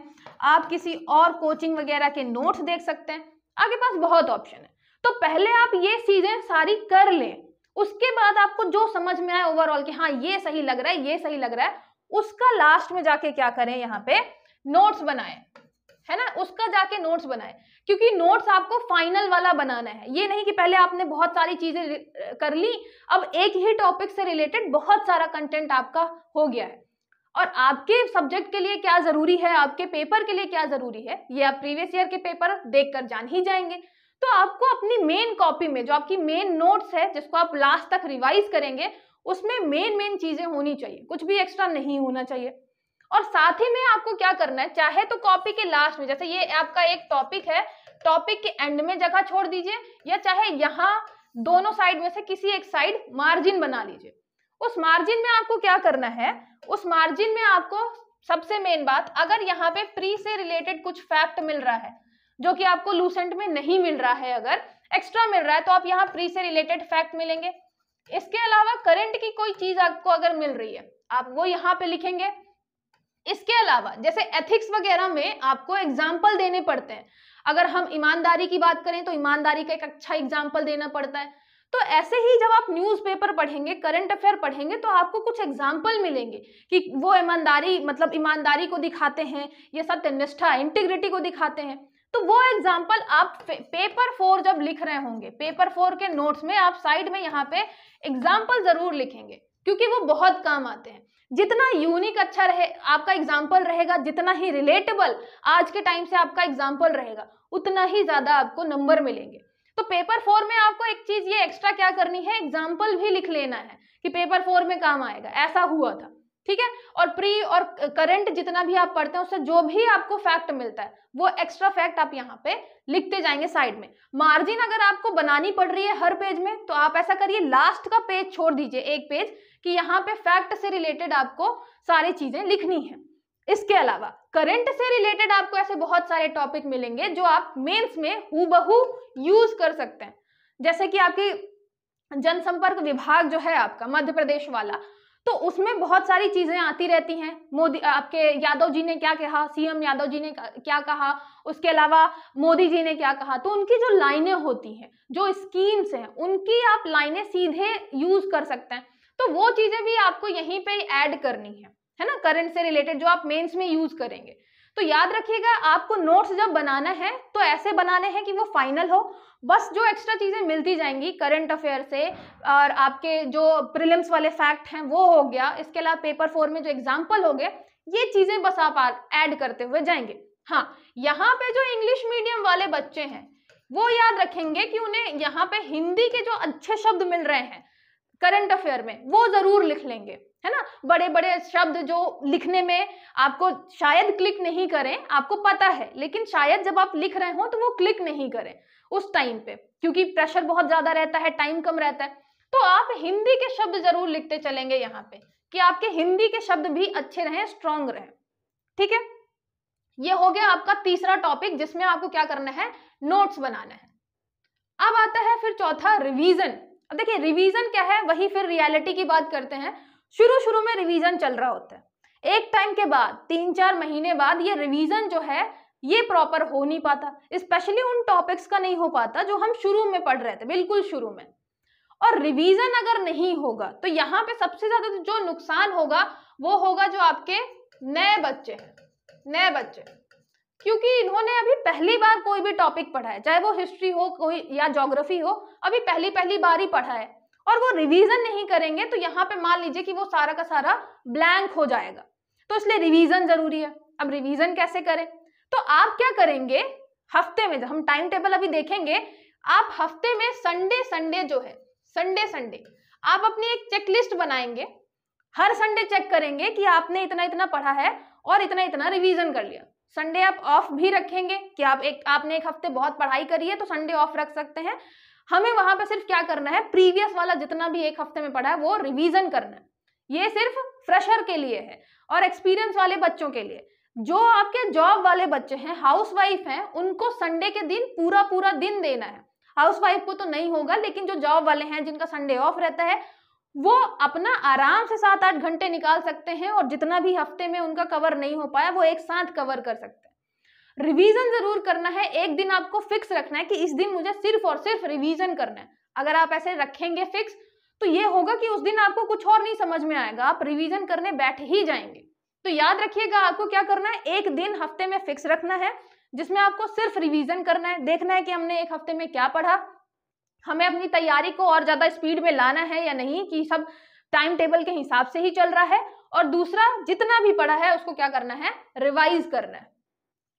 आप किसी और कोचिंग वगैरह के नोट्स देख सकते हैं आपके पास बहुत ऑप्शन है तो पहले आप ये चीज़ें सारी कर लें उसके बाद आपको जो समझ में आए ओवरऑल कि हाँ ये सही लग रहा है ये सही लग रहा है उसका लास्ट में जाके क्या करें यहाँ पे नोट्स बनाएं है ना उसका जाके नोट्स बनाए क्योंकि नोट्स आपको फाइनल वाला बनाना है ये नहीं कि पहले आपने बहुत सारी चीजें कर ली अब एक ही टॉपिक से रिलेटेड बहुत सारा कंटेंट आपका हो गया है और आपके सब्जेक्ट के लिए क्या जरूरी है आपके पेपर के लिए क्या जरूरी है ये आप प्रीवियस ईयर के पेपर देख कर जान ही जाएंगे तो आपको अपनी मेन कॉपी में जो आपकी मेन नोट्स है जिसको आप लास्ट तक रिवाइज करेंगे उसमें मेन मेन चीजें होनी चाहिए कुछ भी एक्स्ट्रा नहीं होना चाहिए और साथ ही में आपको क्या करना है चाहे तो कॉपी के लास्ट में जैसे ये आपका एक टॉपिक है टॉपिक के एंड में जगह छोड़ दीजिए या चाहे यहाँ दोनों साइड में से किसी एक साइड मार्जिन बना लीजिए उस मार्जिन में आपको क्या करना है उस मार्जिन में आपको सबसे मेन बात अगर यहाँ पे प्री से रिलेटेड कुछ फैक्ट मिल रहा है जो कि आपको लूसेंट में नहीं मिल रहा है अगर एक्स्ट्रा मिल रहा है तो आप यहाँ प्री से रिलेटेड फैक्ट मिलेंगे इसके अलावा करंट की कोई चीज आपको अगर मिल रही है आप वो यहाँ पे लिखेंगे इसके अलावा जैसे एथिक्स वगैरह में आपको एग्जाम्पल देने पड़ते हैं अगर हम ईमानदारी की बात करें तो ईमानदारी का एक अच्छा एग्जाम्पल देना पड़ता है तो ऐसे ही जब आप न्यूज़पेपर पढ़ेंगे करंट अफेयर पढ़ेंगे तो आपको कुछ एग्जाम्पल मिलेंगे कि वो ईमानदारी मतलब ईमानदारी को दिखाते हैं या सत्यनिष्ठा इंटीग्रिटी को दिखाते हैं तो वो एग्जाम्पल आप पेपर फोर जब लिख रहे होंगे पेपर फोर के नोट्स में आप साइड में यहाँ पे एग्जाम्पल जरूर लिखेंगे क्योंकि वो बहुत काम आते हैं जितना यूनिक अच्छा रहे आपका एग्जाम्पल रहेगा जितना ही रिलेटेबल आज के टाइम से आपका एग्जाम्पल रहेगा उतना ही ज़्यादा आपको नंबर मिलेंगे तो पेपर फोर में आपको एक चीज़ ये एक्स्ट्रा क्या करनी है एग्जाम्पल भी लिख लेना है कि पेपर फोर में काम आएगा ऐसा हुआ था ठीक है और प्री और करंट जितना भी आप पढ़ते हैं उससे जो भी आपको फैक्ट मिलता है वो एक्स्ट्रा फैक्ट आप यहाँ पे लिखते जाएंगे साइड में मार्जिन अगर आपको बनानी पड़ रही है हर पेज में तो आप ऐसा करिए लास्ट का पेज छोड़ दीजिए एक पेज कि यहाँ पे फैक्ट से रिलेटेड आपको सारी चीजें लिखनी है इसके अलावा करंट से रिलेटेड आपको ऐसे बहुत सारे टॉपिक मिलेंगे जो आप मेंस में हु यूज कर सकते हैं जैसे कि आपकी जनसंपर्क विभाग जो है आपका मध्य प्रदेश वाला तो उसमें बहुत सारी चीजें आती रहती हैं मोदी आपके यादव जी ने क्या कहा सीएम यादव जी ने क्या कहा उसके अलावा मोदी जी ने क्या कहा तो उनकी जो लाइनें होती हैं जो स्कीम्स हैं उनकी आप लाइनें सीधे यूज कर सकते हैं तो वो चीजें भी आपको यहीं पे ऐड करनी है है ना करंट से रिलेटेड जो आप मेंस में यूज करेंगे तो याद रखिएगा आपको नोट्स जब बनाना है तो ऐसे बनाने हैं कि वो फाइनल हो बस जो एक्स्ट्रा चीज़ें मिलती जाएंगी करंट अफेयर से और आपके जो प्रिलिम्स वाले फैक्ट हैं वो हो गया इसके अलावा पेपर फोर में जो एग्जाम्पल हो गए ये चीज़ें बस आप ऐड करते हुए जाएंगे हाँ यहाँ पे जो इंग्लिश मीडियम वाले बच्चे हैं वो याद रखेंगे कि उन्हें यहाँ पे हिंदी के जो अच्छे शब्द मिल रहे हैं करंट अफेयर में वो जरूर लिख लेंगे है ना बड़े बड़े शब्द जो लिखने में आपको शायद क्लिक नहीं करें आपको पता है लेकिन शायद जब आप लिख रहे हो तो वो क्लिक नहीं करें उस टाइम पे क्योंकि प्रेशर बहुत ज्यादा रहता है टाइम कम रहता है तो आप हिंदी के शब्द जरूर लिखते चलेंगे यहाँ पे कि आपके हिंदी के शब्द भी अच्छे रहें स्ट्रांग रहे ठीक है ये हो गया आपका तीसरा टॉपिक जिसमें आपको क्या करना है नोट्स बनाना है अब आता है फिर चौथा रिवीजन अब देखिए रिवीजन क्या है वही फिर रियलिटी की बात करते हैं शुरू शुरू में रिवीजन चल रहा होता है एक टाइम के बाद तीन चार महीने बाद ये रिवीजन जो है ये प्रॉपर हो नहीं पाता स्पेशली उन टॉपिक्स का नहीं हो पाता जो हम शुरू में पढ़ रहे थे बिल्कुल शुरू में और रिवीजन अगर नहीं होगा तो यहाँ पे सबसे ज्यादा जो नुकसान होगा वो होगा जो आपके नए बच्चे हैं नए बच्चे क्योंकि इन्होंने अभी पहली बार कोई भी टॉपिक पढ़ा है चाहे वो हिस्ट्री हो कोई या जोग्राफी हो अभी पहली पहली बार ही पढ़ा है और वो रिवीजन नहीं करेंगे तो यहाँ पे मान लीजिए कि वो सारा का सारा ब्लैंक हो जाएगा तो इसलिए रिवीजन जरूरी है अब रिवीजन कैसे करें तो आप क्या करेंगे हफ्ते में जब हम टाइम टेबल अभी देखेंगे आप हफ्ते में संडे संडे जो है संडे संडे आप अपनी एक चेकलिस्ट बनाएंगे हर संडे चेक करेंगे कि आपने इतना इतना पढ़ा है और इतना इतना रिवीजन कर लिया संडे आप ऑफ भी रखेंगे कि आप एक आपने एक हफ्ते बहुत पढ़ाई करी है तो संडे ऑफ रख सकते हैं हमें वहां पे सिर्फ क्या करना है प्रीवियस वाला जितना भी एक हफ्ते में पढ़ा है वो रिवीजन करना है ये सिर्फ फ्रेशर के लिए है और एक्सपीरियंस वाले बच्चों के लिए जो आपके जॉब वाले बच्चे हैं हाउस वाइफ हैं उनको संडे के दिन पूरा पूरा दिन देना है हाउस वाइफ को तो नहीं होगा लेकिन जो जॉब वाले हैं जिनका संडे ऑफ रहता है वो अपना आराम से सात आठ घंटे निकाल सकते हैं और जितना भी हफ्ते में उनका कवर नहीं हो पाया वो एक साथ कवर कर सकते हैं रिवीजन जरूर करना है एक दिन आपको फिक्स रखना है कि इस दिन मुझे सिर्फ और सिर्फ रिवीजन करना है अगर आप ऐसे रखेंगे फिक्स तो ये होगा कि उस दिन आपको कुछ और नहीं समझ में आएगा आप रिविजन करने बैठ ही जाएंगे तो याद रखिएगा आपको क्या करना है एक दिन हफ्ते में फिक्स रखना है जिसमें आपको सिर्फ रिवीजन करना है देखना है कि हमने एक हफ्ते में क्या पढ़ा हमें अपनी तैयारी को और ज़्यादा स्पीड में लाना है या नहीं कि सब टाइम टेबल के हिसाब से ही चल रहा है और दूसरा जितना भी पढ़ा है उसको क्या करना है रिवाइज करना है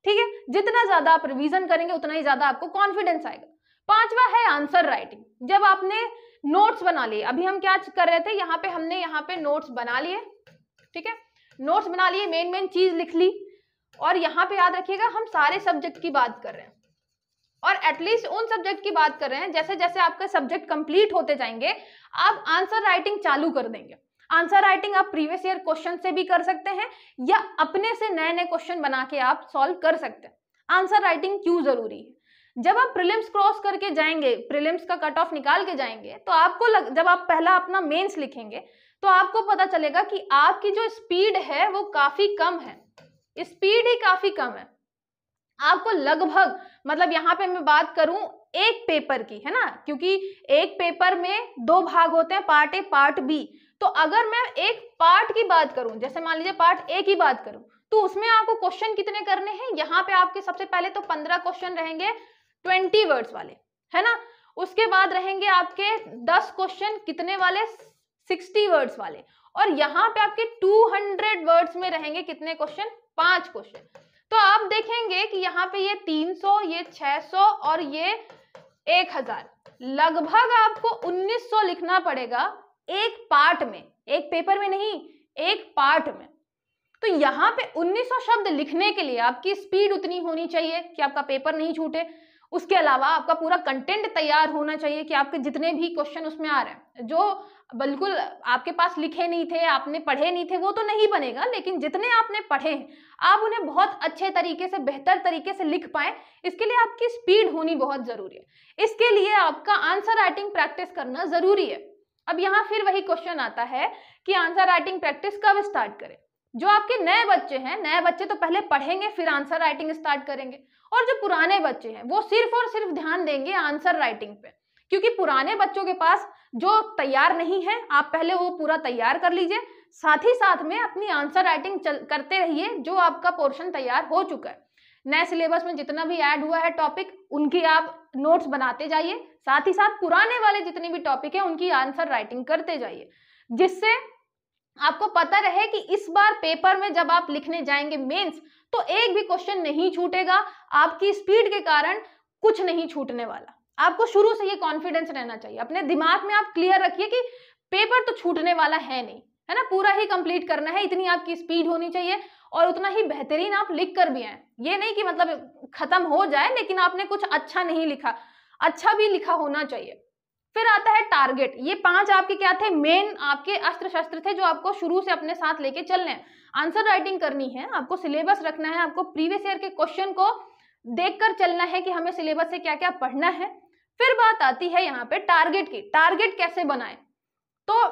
ठीक है जितना ज़्यादा आप रिविजन करेंगे उतना ही ज़्यादा आपको कॉन्फिडेंस आएगा पांचवा है आंसर राइटिंग जब आपने नोट्स बना लिए अभी हम क्या कर रहे थे यहाँ पे हमने यहाँ पे नोट्स बना लिए ठीक है नोट्स बना लिए मेन मेन चीज़ लिख ली और यहाँ पे याद रखिएगा हम सारे सब्जेक्ट की बात कर रहे हैं और एटलीस्ट उन सब्जेक्ट की बात कर रहे हैं जैसे जैसे आपके सब्जेक्ट कंप्लीट होते जाएंगे आप आंसर राइटिंग चालू कर देंगे आंसर राइटिंग आप प्रीवियस ईयर क्वेश्चन से भी कर सकते हैं या अपने से नए नए क्वेश्चन बना के आप सॉल्व कर सकते हैं आंसर राइटिंग क्यों जरूरी है जब आप प्रिलिम्स क्रॉस करके जाएंगे प्रिलिम्स का कट ऑफ निकाल के जाएंगे तो आपको लग, जब आप पहला अपना मेंस लिखेंगे तो आपको पता चलेगा कि आपकी जो स्पीड है वो काफी कम है स्पीड ही काफी कम है आपको लगभग मतलब यहाँ पे मैं बात करूं एक पेपर की है ना क्योंकि एक पेपर में दो भाग होते हैं पार्ट ए पार्ट बी तो अगर मैं एक पार्ट की बात करूं जैसे मान लीजिए पार्ट ए की बात करूं तो उसमें आपको क्वेश्चन कितने करने हैं यहाँ पे आपके सबसे पहले तो पंद्रह क्वेश्चन रहेंगे ट्वेंटी वर्ड्स वाले है ना उसके बाद रहेंगे आपके दस क्वेश्चन कितने वाले सिक्सटी वर्ड्स वाले और यहाँ पे आपके टू हंड्रेड वर्ड्स में रहेंगे कितने क्वेश्चन पांच क्वेश्चन तो आप देखेंगे कि यहाँ पे ये 300 ये 600 और ये 1000 लगभग आपको 1900 लिखना पड़ेगा एक पार्ट में एक पेपर में नहीं एक पार्ट में तो यहाँ पे 1900 शब्द लिखने के लिए आपकी स्पीड उतनी होनी चाहिए कि आपका पेपर नहीं छूटे उसके अलावा आपका पूरा कंटेंट तैयार होना चाहिए कि आपके जितने भी क्वेश्चन उसमें आ रहे हैं जो बिल्कुल आपके पास लिखे नहीं थे आपने पढ़े नहीं थे वो तो नहीं बनेगा लेकिन जितने आपने पढ़े हैं आप उन्हें बहुत अच्छे तरीके से बेहतर तरीके से लिख पाए इसके लिए आपकी स्पीड होनी बहुत ज़रूरी है इसके लिए आपका आंसर राइटिंग प्रैक्टिस करना ज़रूरी है अब यहाँ फिर वही क्वेश्चन आता है कि आंसर राइटिंग प्रैक्टिस कब स्टार्ट करें जो आपके नए बच्चे हैं नए बच्चे तो पहले पढ़ेंगे फिर आंसर राइटिंग स्टार्ट करेंगे और जो पुराने बच्चे हैं वो सिर्फ और सिर्फ ध्यान देंगे आंसर राइटिंग पे क्योंकि पुराने बच्चों के पास जो तैयार नहीं है आप पहले वो पूरा तैयार कर लीजिए साथ ही साथ में अपनी आंसर राइटिंग करते रहिए जो आपका पोर्शन तैयार हो चुका है नए सिलेबस में जितना भी ऐड हुआ है टॉपिक उनकी आप नोट्स बनाते जाइए साथ ही साथ पुराने वाले जितने भी टॉपिक है उनकी आंसर राइटिंग करते जाइए जिससे आपको पता रहे कि इस बार पेपर में जब आप लिखने जाएंगे मेंस तो एक भी क्वेश्चन नहीं छूटेगा आपकी स्पीड के कारण कुछ नहीं छूटने वाला आपको शुरू से ये कॉन्फिडेंस रहना चाहिए अपने दिमाग में आप क्लियर रखिए कि पेपर तो छूटने वाला है नहीं है ना पूरा ही कंप्लीट करना है इतनी आपकी स्पीड होनी चाहिए और उतना ही बेहतरीन आप लिख कर भी आए ये नहीं कि मतलब खत्म हो जाए लेकिन आपने कुछ अच्छा नहीं लिखा अच्छा भी लिखा होना चाहिए फिर आता है टारगेट ये पांच आपके क्या थे मेन आपके अस्त्र शस्त्र थे जो आपको शुरू से अपने साथ लेके चलने आंसर राइटिंग करनी है आपको सिलेबस रखना है आपको प्रीवियस ईयर के क्वेश्चन को देखकर चलना है कि हमें सिलेबस से क्या क्या पढ़ना है फिर बात आती है यहाँ पे टारगेट की टारगेट कैसे बनाए तो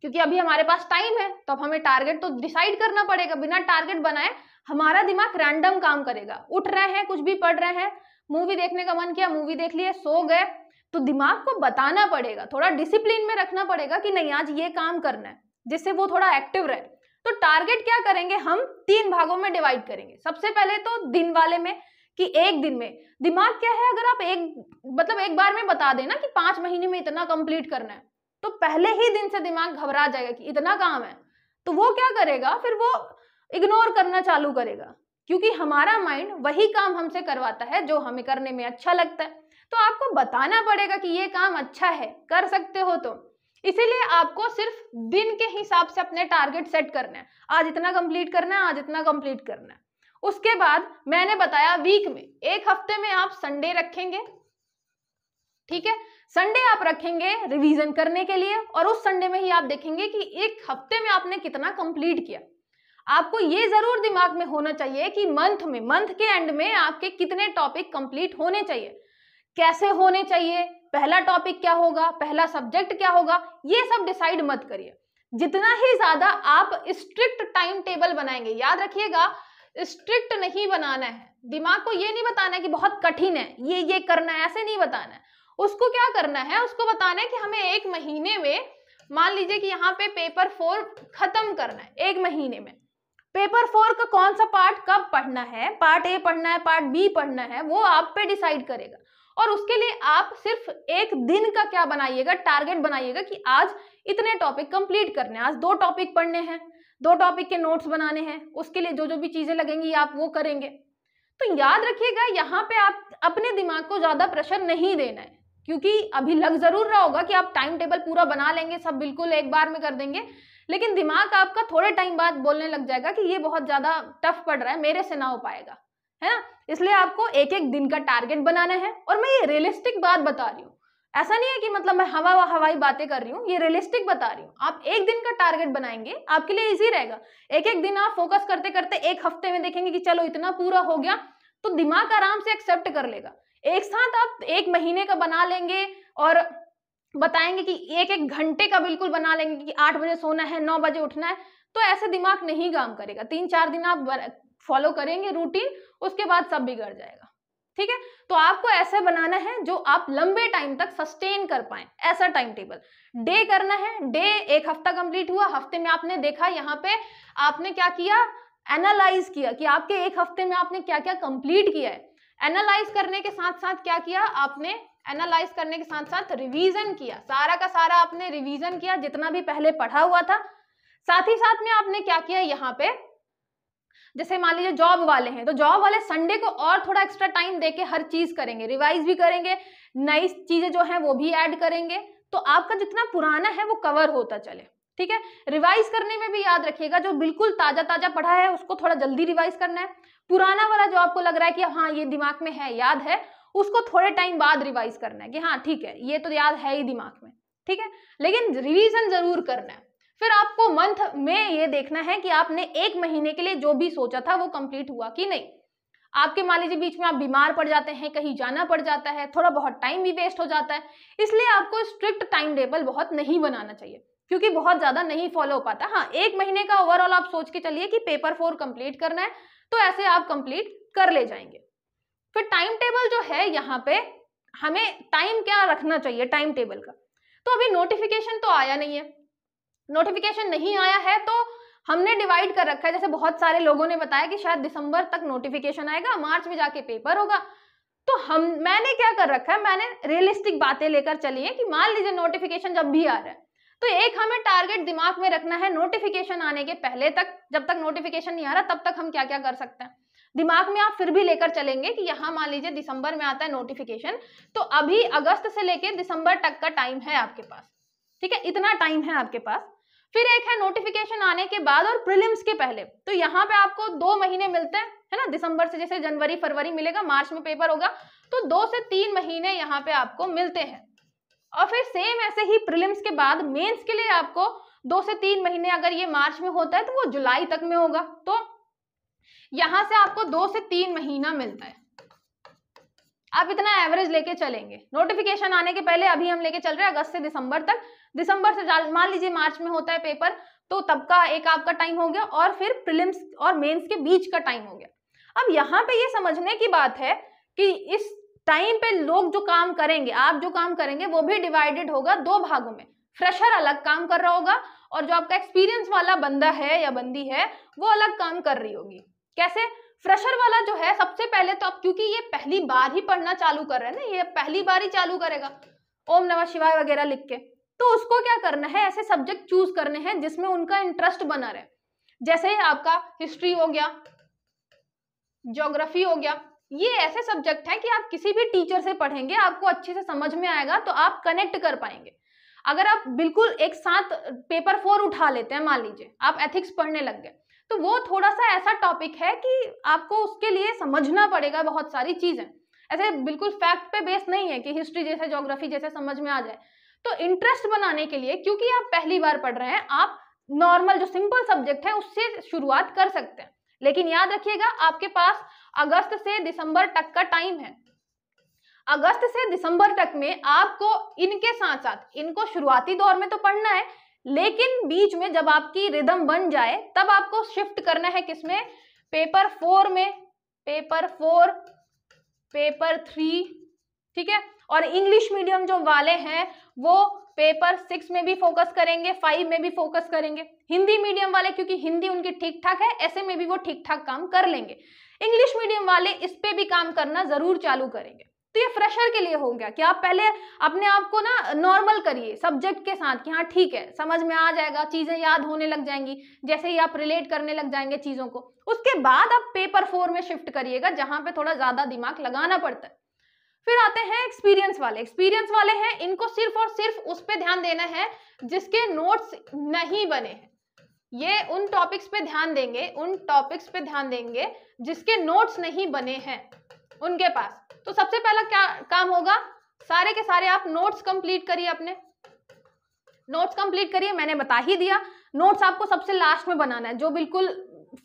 क्योंकि अभी हमारे पास टाइम है तो अब हमें टारगेट तो डिसाइड करना पड़ेगा बिना टारगेट बनाए हमारा दिमाग रैंडम काम करेगा उठ रहे हैं कुछ भी पढ़ रहे हैं मूवी देखने का मन किया मूवी देख लिए सो गए तो दिमाग को बताना पड़ेगा थोड़ा डिसिप्लिन में रखना पड़ेगा कि नहीं आज ये काम करना है जिससे वो थोड़ा एक्टिव रहे तो टारगेट क्या करेंगे हम तीन भागों में डिवाइड करेंगे सबसे पहले तो दिन वाले में कि एक दिन में दिमाग क्या है अगर आप एक मतलब एक बार में बता देना कि पांच महीने में इतना कंप्लीट करना है तो पहले ही दिन से दिमाग घबरा जाएगा कि इतना काम है तो वो क्या करेगा फिर वो इग्नोर करना चालू करेगा क्योंकि हमारा माइंड वही काम हमसे करवाता है जो हमें करने में अच्छा लगता है तो आपको बताना पड़ेगा कि ये काम अच्छा है कर सकते हो तो इसीलिए आपको सिर्फ दिन के हिसाब से अपने टारगेट सेट करना है आज इतना कंप्लीट करना है आज इतना कंप्लीट करना है उसके बाद मैंने बताया वीक में एक हफ्ते में आप संडे रखेंगे ठीक है संडे आप रखेंगे रिवीजन करने के लिए और उस संडे में ही आप देखेंगे कि एक हफ्ते में आपने कितना कंप्लीट किया आपको ये जरूर दिमाग में होना चाहिए कि मंथ में मंथ के एंड में आपके कितने टॉपिक कंप्लीट होने चाहिए कैसे होने चाहिए पहला टॉपिक क्या होगा पहला सब्जेक्ट क्या होगा ये सब डिसाइड मत करिए जितना ही ज्यादा आप स्ट्रिक्ट टाइम टेबल बनाएंगे याद रखिएगा स्ट्रिक्ट नहीं बनाना है दिमाग को ये नहीं बताना है कि बहुत कठिन है ये ये करना है ऐसे नहीं बताना है उसको क्या करना है उसको बताना है कि हमें एक महीने में मान लीजिए कि यहाँ पे पेपर फोर खत्म करना है एक महीने में पेपर फोर का कौन सा पार्ट कब पढ़ना है पार्ट ए पढ़ना है पार्ट बी पढ़ना है वो आप पे डिसाइड करेगा और उसके लिए आप सिर्फ एक दिन का क्या बनाइएगा टारगेट बनाइएगा कि आज इतने टॉपिक कंप्लीट करने आज दो टॉपिक पढ़ने हैं दो टॉपिक के नोट्स बनाने हैं उसके लिए जो जो भी चीजें लगेंगी आप वो करेंगे तो याद रखिएगा यहाँ पे आप अपने दिमाग को ज्यादा प्रेशर नहीं देना है क्योंकि अभी लग जरूर रहा होगा कि आप टाइम टेबल पूरा बना लेंगे सब बिल्कुल एक बार में कर देंगे लेकिन दिमाग आपका थोड़े टाइम बाद बोलने लग जाएगा कि ये बहुत ज्यादा टफ पड़ रहा है मेरे से ना हो पाएगा है ना इसलिए आपको एक एक दिन का टारगेट बनाना है और मैं ये रियलिस्टिक बात बता रही हूँ ऐसा नहीं है कि मतलब मैं हवा व हवाई बातें कर रही हूँ ये रियलिस्टिक बता रही हूँ आप एक दिन का टारगेट बनाएंगे आपके लिए इजी रहेगा एक एक दिन आप फोकस करते करते एक हफ्ते में देखेंगे कि चलो इतना पूरा हो गया तो दिमाग आराम से एक्सेप्ट कर लेगा एक साथ आप एक महीने का बना लेंगे और बताएंगे कि एक एक घंटे का बिल्कुल बना लेंगे कि आठ बजे सोना है नौ बजे उठना है तो ऐसे दिमाग नहीं काम करेगा तीन चार दिन आप फॉलो करेंगे रूटीन उसके बाद सब बिगड़ जाएगा ठीक है तो आपको ऐसा बनाना है जो आप लंबे टाइम तक सस्टेन कर पाए ऐसा टाइम टेबल डे करना है डे एक हफ्ता कंप्लीट हुआ हफ्ते में आपने देखा यहाँ पे आपने क्या किया एनालाइज किया कि आपके एक हफ्ते में आपने क्या क्या कंप्लीट किया है एनालाइज करने के साथ साथ क्या किया आपने एनालाइज करने के साथ साथ रिवीजन किया सारा का सारा आपने रिवीजन किया जितना भी पहले पढ़ा हुआ था साथ ही साथ में आपने क्या किया यहाँ पे जैसे मान लीजिए जॉब वाले हैं तो जॉब वाले संडे को और थोड़ा एक्स्ट्रा टाइम देके हर चीज़ करेंगे रिवाइज भी करेंगे नई चीज़ें जो हैं वो भी ऐड करेंगे तो आपका जितना पुराना है वो कवर होता चले ठीक है रिवाइज करने में भी याद रखिएगा जो बिल्कुल ताज़ा ताज़ा पढ़ा है उसको थोड़ा जल्दी रिवाइज करना है पुराना वाला जो आपको लग रहा है कि हाँ ये दिमाग में है याद है उसको थोड़े टाइम बाद रिवाइज करना है कि हाँ ठीक है ये तो याद है ही दिमाग में ठीक है लेकिन रिवीजन जरूर करना है फिर आपको मंथ में ये देखना है कि आपने एक महीने के लिए जो भी सोचा था वो कंप्लीट हुआ कि नहीं आपके मान लीजिए बीच में आप बीमार पड़ जाते हैं कहीं जाना पड़ जाता है थोड़ा बहुत टाइम भी वेस्ट हो जाता है इसलिए आपको स्ट्रिक्ट टाइम टेबल बहुत नहीं बनाना चाहिए क्योंकि बहुत ज़्यादा नहीं फॉलो हो पाता हाँ एक महीने का ओवरऑल आप सोच के चलिए कि पेपर फोर कंप्लीट करना है तो ऐसे आप कंप्लीट कर ले जाएंगे फिर टाइम टेबल जो है यहाँ पे हमें टाइम क्या रखना चाहिए टाइम टेबल का तो अभी नोटिफिकेशन तो आया नहीं है नोटिफिकेशन नहीं आया है तो हमने डिवाइड कर रखा है जैसे बहुत सारे लोगों ने बताया कि शायद दिसंबर तक नोटिफिकेशन आएगा मार्च में जाके पेपर होगा तो हम मैंने क्या कर रखा है मैंने रियलिस्टिक बातें लेकर चली है कि मान लीजिए नोटिफिकेशन जब भी आ रहा है तो एक हमें टारगेट दिमाग में रखना है नोटिफिकेशन आने के पहले तक जब तक नोटिफिकेशन नहीं आ रहा तब तक हम क्या क्या कर सकते हैं दिमाग में आप फिर भी लेकर चलेंगे कि यहाँ मान लीजिए दिसंबर में आता है नोटिफिकेशन तो अभी अगस्त से लेकर दिसंबर तक का टाइम है आपके पास ठीक है इतना टाइम है आपके पास फिर एक है नोटिफिकेशन आने के बाद और प्रिलिम्स के पहले तो यहाँ पे आपको दो महीने मिलते हैं है ना दिसंबर से जैसे जनवरी फरवरी मिलेगा मार्च में पेपर होगा तो दो से तीन महीने यहाँ पे आपको मिलते हैं और फिर सेम ऐसे ही प्रिलिम्स के बाद मेंस के लिए आपको दो से तीन महीने अगर ये मार्च में होता है तो वो जुलाई तक में होगा तो यहां से आपको दो से तीन महीना मिलता है आप इतना एवरेज लेके चलेंगे नोटिफिकेशन आने के पहले अभी हम लेके चल रहे हैं अगस्त से दिसंबर तक दिसंबर से मान लीजिए मार्च में होता है पेपर तो तब का एक आपका टाइम हो गया और फिर प्रिलिम्स और मेंस के बीच का टाइम हो गया अब यहाँ पे ये समझने की बात है कि इस टाइम पे लोग जो काम करेंगे आप जो काम करेंगे वो भी डिवाइडेड होगा दो भागों में फ्रेशर अलग काम कर रहा होगा और जो आपका एक्सपीरियंस वाला बंदा है या बंदी है वो अलग काम कर रही होगी कैसे फ्रेशर वाला जो है सबसे पहले तो आप क्योंकि ये पहली बार ही पढ़ना चालू कर रहे हैं ना ये पहली बार ही चालू करेगा ओम नमः शिवाय वगैरह लिख के तो उसको क्या करना है ऐसे सब्जेक्ट चूज करने हैं जिसमें उनका इंटरेस्ट बना रहे जैसे ही आपका हिस्ट्री हो गया ज्योग्राफी हो गया ये ऐसे सब्जेक्ट है कि आप किसी भी टीचर से पढ़ेंगे आपको अच्छे से समझ में आएगा तो आप कनेक्ट कर पाएंगे अगर आप बिल्कुल एक साथ पेपर फोर उठा लेते हैं मान लीजिए आप एथिक्स पढ़ने लग गए तो वो थोड़ा सा ऐसा टॉपिक है कि आपको उसके लिए समझना पड़ेगा बहुत सारी चीज़ें ऐसे बिल्कुल फैक्ट पे बेस्ड नहीं है कि हिस्ट्री जैसे ज्योग्राफी जैसे समझ में आ जाए तो इंटरेस्ट बनाने के लिए क्योंकि आप पहली बार पढ़ रहे हैं आप नॉर्मल जो सिंपल सब्जेक्ट है उससे शुरुआत कर सकते हैं लेकिन याद रखिएगा आपके पास अगस्त से दिसंबर तक का टाइम है अगस्त से दिसंबर तक में आपको इनके साथ साथ इनको शुरुआती दौर में तो पढ़ना है लेकिन बीच में जब आपकी रिदम बन जाए तब आपको शिफ्ट करना है किसमें पेपर फोर में पेपर फोर पेपर थ्री ठीक है और इंग्लिश मीडियम जो वाले हैं वो पेपर सिक्स में भी फोकस करेंगे फाइव में भी फोकस करेंगे हिंदी मीडियम वाले क्योंकि हिंदी उनकी ठीक ठाक है ऐसे में भी वो ठीक ठाक काम कर लेंगे इंग्लिश मीडियम वाले इस पर भी काम करना ज़रूर चालू करेंगे तो ये फ्रेशर के लिए हो गया कि आप पहले अपने आप को ना नॉर्मल करिए सब्जेक्ट के साथ कि हाँ ठीक है समझ में आ जाएगा चीज़ें याद होने लग जाएंगी जैसे ही आप रिलेट करने लग जाएंगे चीज़ों को उसके बाद आप पेपर फोर में शिफ्ट करिएगा जहाँ पे थोड़ा ज़्यादा दिमाग लगाना पड़ता है फिर आते हैं एक्सपीरियंस वाले एक्सपीरियंस वाले हैं इनको सिर्फ और सिर्फ उस पर ध्यान देना है जिसके नोट्स नहीं बने हैं ये उन टॉपिक्स पे ध्यान देंगे उन टॉपिक्स पे ध्यान देंगे जिसके नोट्स नहीं बने हैं उनके पास तो सबसे पहला क्या काम होगा सारे के सारे आप नोट्स कंप्लीट करिए अपने नोट्स कंप्लीट करिए मैंने बता ही दिया नोट्स आपको सबसे लास्ट में बनाना है जो बिल्कुल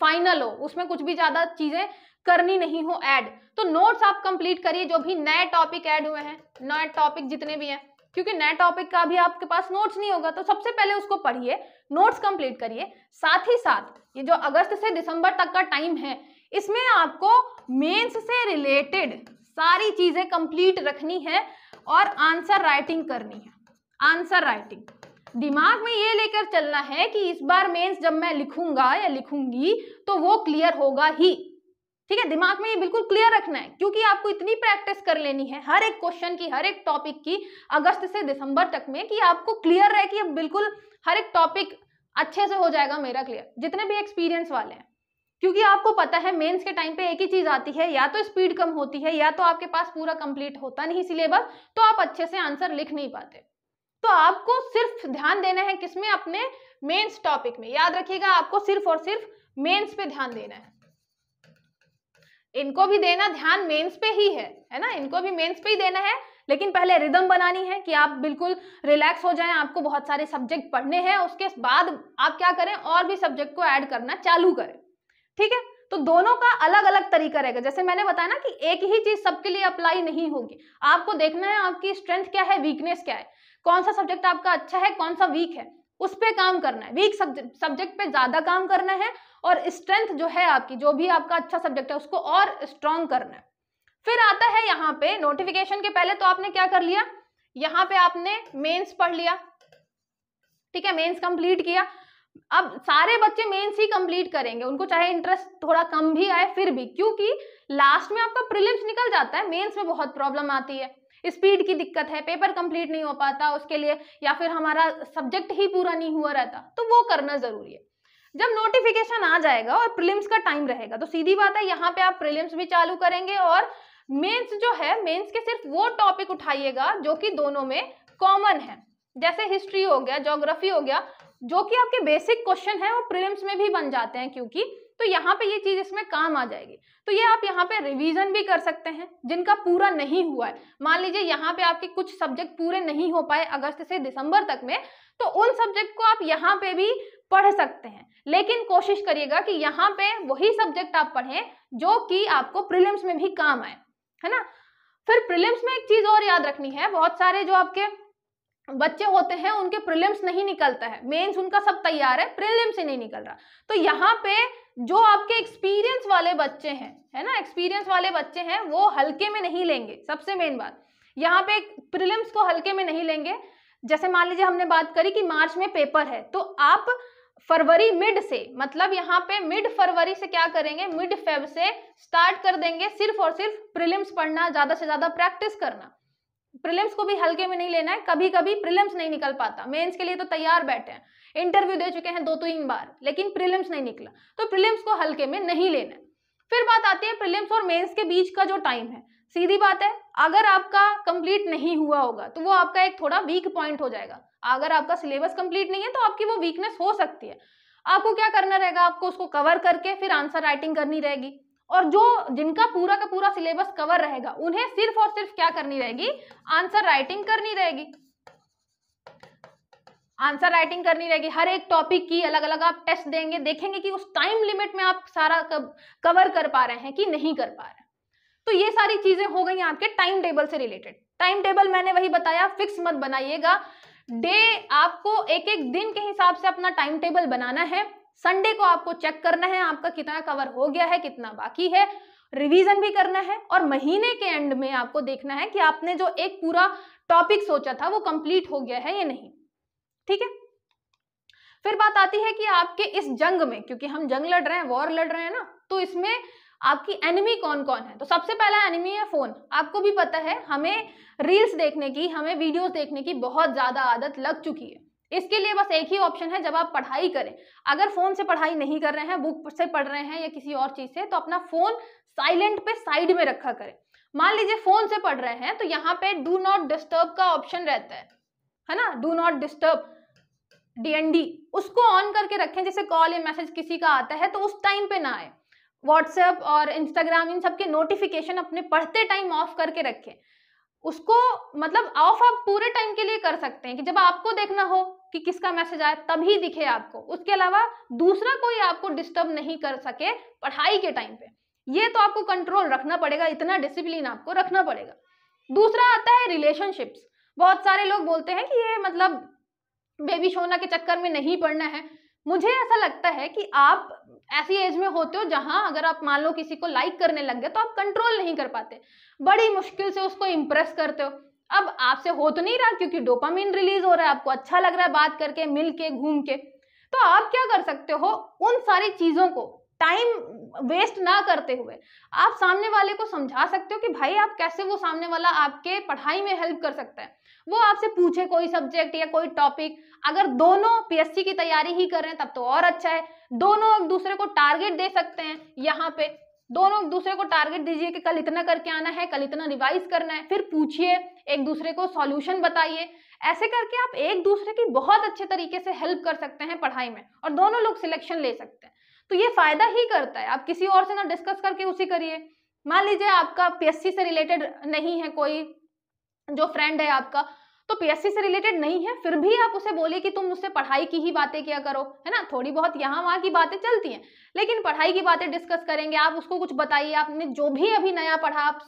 फाइनल हो उसमें कुछ भी ज़्यादा चीज़ें करनी नहीं हो ऐड तो नोट्स आप कंप्लीट करिए जो भी नए टॉपिक ऐड हुए हैं नए टॉपिक जितने भी हैं क्योंकि नए टॉपिक का भी आपके पास नोट्स नहीं होगा तो सबसे पहले उसको पढ़िए नोट्स कंप्लीट करिए साथ ही साथ ये जो अगस्त से दिसंबर तक का टाइम है इसमें आपको मेंस से रिलेटेड सारी चीजें कंप्लीट रखनी है और आंसर राइटिंग करनी है आंसर राइटिंग दिमाग में ये लेकर चलना है कि इस बार मेंस जब मैं लिखूंगा या लिखूंगी तो वो क्लियर होगा ही ठीक है दिमाग में ये बिल्कुल क्लियर रखना है क्योंकि आपको इतनी प्रैक्टिस कर लेनी है हर एक क्वेश्चन की हर एक टॉपिक की अगस्त से दिसंबर तक में कि आपको क्लियर रहे कि बिल्कुल हर एक टॉपिक अच्छे से हो जाएगा मेरा क्लियर जितने भी एक्सपीरियंस वाले हैं क्योंकि आपको पता है मेंस के टाइम पे एक ही चीज आती है या तो स्पीड कम होती है या तो आपके पास पूरा कंप्लीट होता नहीं सिलेबस तो आप अच्छे से आंसर लिख नहीं पाते तो आपको सिर्फ ध्यान देना है किसमें अपने मेंस टॉपिक में याद रखिएगा आपको सिर्फ और सिर्फ मेंस पे ध्यान देना है इनको भी देना ध्यान मेंस पे ही है है ना इनको भी मेंस पे ही देना है लेकिन पहले रिदम बनानी है कि आप बिल्कुल रिलैक्स हो जाएं आपको बहुत सारे सब्जेक्ट पढ़ने हैं उसके बाद आप क्या करें और भी सब्जेक्ट को ऐड करना चालू करें ठीक है तो दोनों का अलग अलग तरीका रहेगा जैसे मैंने बताया ना कि एक ही चीज सबके लिए अप्लाई नहीं होगी आपको देखना है आपकी स्ट्रेंथ क्या है वीकनेस क्या है कौन सा सब्जेक्ट आपका अच्छा है कौन सा वीक है उस पर काम करना है वीक सब्जेक्ट पे ज़्यादा काम करना है और स्ट्रेंथ जो है आपकी जो भी आपका अच्छा सब्जेक्ट है उसको और स्ट्रांग करना है फिर आता है यहाँ पे नोटिफिकेशन के पहले तो आपने क्या कर लिया यहाँ पे आपने मेंस पढ़ लिया ठीक है मेंस कंप्लीट किया अब सारे बच्चे मेंस ही कंप्लीट करेंगे उनको चाहे इंटरेस्ट थोड़ा कम भी आए फिर भी क्योंकि लास्ट में आपका प्रिलिम्स निकल जाता है मेंस में बहुत प्रॉब्लम आती है स्पीड की दिक्कत है पेपर कंप्लीट नहीं हो पाता उसके लिए या फिर हमारा सब्जेक्ट ही पूरा नहीं हुआ रहता तो वो करना ज़रूरी है जब नोटिफिकेशन आ जाएगा और प्रिलिम्स का टाइम रहेगा तो सीधी बात है यहाँ पे आप प्रिलिम्स भी चालू करेंगे और मेंस जो है मेंस के सिर्फ वो टॉपिक उठाइएगा जो कि दोनों में कॉमन है जैसे हिस्ट्री हो गया जोग्राफी हो गया जो कि आपके बेसिक क्वेश्चन है वो प्रिलिम्स में भी बन जाते हैं क्योंकि तो यहाँ पे ये चीज इसमें काम आ जाएगी तो ये आप यहाँ पे रिवीजन भी कर सकते हैं जिनका पूरा नहीं हुआ है मान लीजिए यहाँ पे आपके कुछ सब्जेक्ट पूरे नहीं हो पाए अगस्त से दिसंबर तक में तो उन सब्जेक्ट को आप यहाँ पे भी पढ़ सकते हैं लेकिन कोशिश करिएगा कि यहाँ पे वही सब्जेक्ट आप पढ़ें जो कि आपको प्रिलिम्स में भी काम आए है ना फिर प्रिलिम्स में एक चीज और याद रखनी है बहुत सारे जो आपके बच्चे होते हैं उनके प्रिलिम्स नहीं निकलता है मेंस उनका सब तैयार है प्रिलिम्स ही नहीं निकल रहा तो यहाँ पे जो आपके एक्सपीरियंस वाले बच्चे हैं है ना एक्सपीरियंस वाले बच्चे हैं वो हल्के में नहीं लेंगे सबसे मेन बात यहाँ पे प्रिलिम्स को हल्के में नहीं लेंगे जैसे मान लीजिए हमने बात करी कि मार्च में पेपर है तो आप फरवरी मिड से मतलब यहाँ पे मिड फरवरी से क्या करेंगे मिड फेब से स्टार्ट कर देंगे सिर्फ और सिर्फ प्रिलिम्स पढ़ना ज़्यादा से ज़्यादा प्रैक्टिस करना प्रिलिम्स को भी हल्के में नहीं लेना है कभी कभी प्रिलिम्स नहीं निकल पाता मेंस के लिए तो तैयार बैठे हैं इंटरव्यू दे चुके हैं दो तीन बार लेकिन प्रिलिम्स नहीं निकला तो प्रिलिम्स को हल्के में नहीं लेना है फिर बात आती है प्रिलिम्स और मेंस के बीच का जो टाइम है सीधी बात है अगर आपका कंप्लीट नहीं हुआ होगा तो वो आपका एक थोड़ा वीक पॉइंट हो जाएगा अगर आपका सिलेबस कंप्लीट नहीं है तो आपकी वो वीकनेस हो सकती है आपको क्या करना रहेगा आपको उसको कवर करके फिर आंसर राइटिंग करनी रहेगी और जो जिनका पूरा का पूरा सिलेबस कवर रहेगा उन्हें सिर्फ और सिर्फ क्या करनी रहेगी आंसर राइटिंग करनी रहेगी आंसर राइटिंग करनी रहेगी हर एक टॉपिक की अलग अलग आप टेस्ट देंगे देखेंगे कि उस टाइम लिमिट में आप सारा कवर कर पा रहे हैं कि नहीं कर पा रहे तो ये सारी चीजें हो गई आपके टाइम टेबल से रिलेटेड टाइम टेबल मैंने वही बताया फिक्स मत बनाइएगा डे आपको एक एक दिन के हिसाब से अपना टाइम टेबल बनाना है संडे को आपको चेक करना है आपका कितना कवर हो गया है कितना बाकी है रिवीजन भी करना है और महीने के एंड में आपको देखना है कि आपने जो एक पूरा टॉपिक सोचा था वो कंप्लीट हो गया है या नहीं ठीक है फिर बात आती है कि आपके इस जंग में क्योंकि हम जंग लड़ रहे हैं वॉर लड़ रहे हैं ना तो इसमें आपकी एनिमी कौन कौन है तो सबसे पहला एनिमी है फोन आपको भी पता है हमें रील्स देखने की हमें वीडियोस देखने की बहुत ज्यादा आदत लग चुकी है इसके लिए बस एक ही ऑप्शन है जब आप पढ़ाई करें अगर फोन से पढ़ाई नहीं कर रहे हैं बुक से पढ़ रहे हैं या किसी और चीज से तो अपना फोन साइलेंट पे साइड में रखा करें मान लीजिए फोन से पढ़ रहे हैं तो यहाँ पे डू नॉट डिस्टर्ब का ऑप्शन रहता है है ना डू नॉट डिस्टर्ब डीएनडी उसको ऑन करके रखें जैसे कॉल या मैसेज किसी का आता है तो उस टाइम पे ना आए व्हाट्सएप और इंस्टाग्राम इन सबके नोटिफिकेशन अपने पढ़ते टाइम ऑफ करके रखें उसको मतलब ऑफ आप पूरे टाइम के लिए कर सकते हैं कि जब आपको देखना हो कि किसका मैसेज आया तभी दिखे आपको उसके अलावा दूसरा कोई आपको डिस्टर्ब नहीं कर सके पढ़ाई के टाइम पे ये तो आपको कंट्रोल रखना पड़ेगा इतना डिसिप्लिन आपको रखना पड़ेगा दूसरा आता है रिलेशनशिप्स बहुत सारे लोग बोलते हैं कि ये मतलब बेबी शोना के चक्कर में नहीं पढ़ना है मुझे ऐसा लगता है कि आप ऐसी एज में होते हो जहां अगर आप मान लो किसी को लाइक करने लग गए तो आप कंट्रोल नहीं कर पाते बड़ी मुश्किल से उसको इम्प्रेस करते हो अब आपसे हो तो नहीं रहा क्योंकि डोपामिन रिलीज हो रहा है आपको अच्छा लग रहा है बात करके मिल के घूम के तो आप क्या कर सकते हो उन सारी चीजों को टाइम वेस्ट ना करते हुए आप सामने वाले को समझा सकते हो कि भाई आप कैसे वो सामने वाला आपके पढ़ाई में हेल्प कर सकता है वो आपसे पूछे कोई सब्जेक्ट या कोई टॉपिक अगर दोनों पीएससी की तैयारी ही कर रहे हैं तब तो और अच्छा है दोनों एक दूसरे को टारगेट दे सकते हैं यहाँ पे दोनों एक दूसरे को टारगेट दीजिए कि कल इतना करके आना है कल इतना रिवाइज करना है फिर पूछिए एक दूसरे को सॉल्यूशन बताइए ऐसे करके आप एक दूसरे की बहुत अच्छे तरीके से हेल्प कर सकते हैं पढ़ाई में और दोनों लोग सिलेक्शन ले सकते हैं तो ये फायदा ही करता है आप किसी और से ना डिस्कस करके उसी करिए मान लीजिए आपका पीएससी से रिलेटेड नहीं है कोई जो फ्रेंड है आपका तो पीएससी से रिलेटेड नहीं है फिर भी आप उसे बोले कि तुम उससे पढ़ाई की ही बातें क्या करो है ना थोड़ी बहुत यहाँ वहाँ की बातें चलती हैं लेकिन पढ़ाई की बातें डिस्कस करेंगे आप उसको कुछ बताइए आपने जो भी अभी नया पढ़ा आप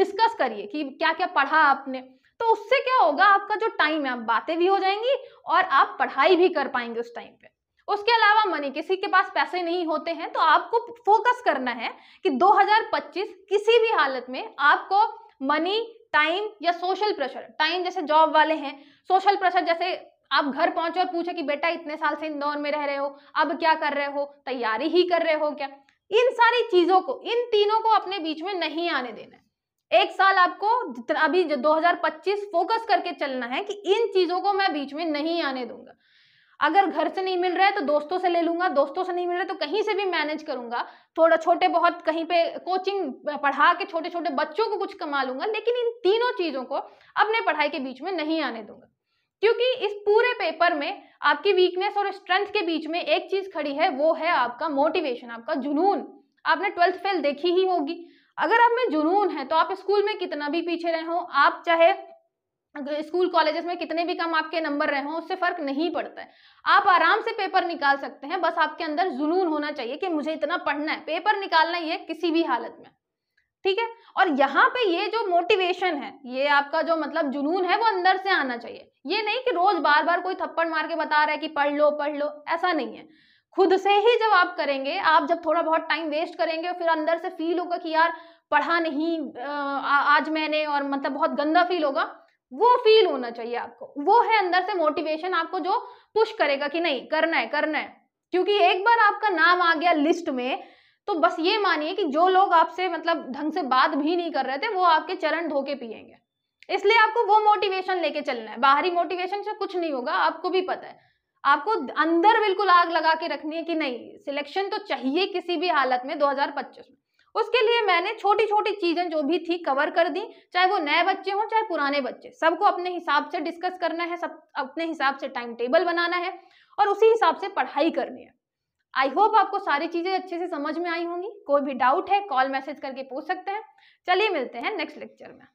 डिस्कस करिए कि क्या क्या पढ़ा आपने तो उससे क्या होगा आपका जो टाइम है बातें भी हो जाएंगी और आप पढ़ाई भी कर पाएंगे उस टाइम पे उसके अलावा मनी किसी के पास पैसे नहीं होते हैं तो आपको फोकस करना है कि 2025 किसी भी हालत में आपको मनी टाइम या सोशल प्रेशर टाइम जैसे जॉब वाले हैं सोशल प्रेशर जैसे आप घर पहुंचे और पूछे कि बेटा इतने साल से इंदौर में रह रहे हो अब क्या कर रहे हो तैयारी ही कर रहे हो क्या इन सारी चीजों को इन तीनों को अपने बीच में नहीं आने देना है एक साल आपको अभी 2025 फोकस करके चलना है कि इन चीजों को मैं बीच में नहीं आने दूंगा अगर घर से नहीं मिल रहा है तो दोस्तों से ले लूंगा दोस्तों से नहीं मिल रहा तो कहीं से भी मैनेज करूंगा थोड़ा छोटे बहुत कहीं पे कोचिंग पढ़ा के छोटे छोटे बच्चों को कुछ कमा लूंगा लेकिन इन तीनों चीज़ों को अपने पढ़ाई के बीच में नहीं आने दूंगा क्योंकि इस पूरे पेपर में आपकी वीकनेस और स्ट्रेंथ के बीच में एक चीज़ खड़ी है वो है आपका मोटिवेशन आपका जुनून आपने ट्वेल्थ फेल देखी ही होगी अगर आप में जुनून है तो आप स्कूल में कितना भी पीछे रहे हो आप चाहे स्कूल कॉलेजेस में कितने भी कम आपके नंबर रहे हों उससे फर्क नहीं पड़ता है आप आराम से पेपर निकाल सकते हैं बस आपके अंदर जुनून होना चाहिए कि मुझे इतना पढ़ना है पेपर निकालना ही है किसी भी हालत में ठीक है और यहाँ पे ये जो मोटिवेशन है ये आपका जो मतलब जुनून है वो अंदर से आना चाहिए ये नहीं कि रोज बार बार कोई थप्पड़ मार के बता रहा है कि पढ़ लो पढ़ लो ऐसा नहीं है खुद से ही जब आप करेंगे आप जब थोड़ा बहुत टाइम वेस्ट करेंगे और फिर अंदर से फील होगा कि यार पढ़ा नहीं आज मैंने और मतलब बहुत गंदा फील होगा वो फील होना चाहिए आपको वो है अंदर से मोटिवेशन आपको जो पुश करेगा कि नहीं करना है करना है क्योंकि एक बार आपका नाम आ गया लिस्ट में तो बस ये मानिए कि जो लोग आपसे मतलब ढंग से बात भी नहीं कर रहे थे वो आपके चरण धोके पिएंगे इसलिए आपको वो मोटिवेशन लेके चलना है बाहरी मोटिवेशन से कुछ नहीं होगा आपको भी पता है आपको अंदर बिल्कुल आग लगा के रखनी है कि नहीं सिलेक्शन तो चाहिए किसी भी हालत में दो में उसके लिए मैंने छोटी छोटी चीज़ें जो भी थी कवर कर दी चाहे वो नए बच्चे हों चाहे पुराने बच्चे सबको अपने हिसाब से डिस्कस करना है सब अपने हिसाब से टाइम टेबल बनाना है और उसी हिसाब से पढ़ाई करनी है आई होप आपको सारी चीज़ें अच्छे से समझ में आई होंगी कोई भी डाउट है कॉल मैसेज करके पूछ सकते हैं चलिए मिलते हैं नेक्स्ट लेक्चर में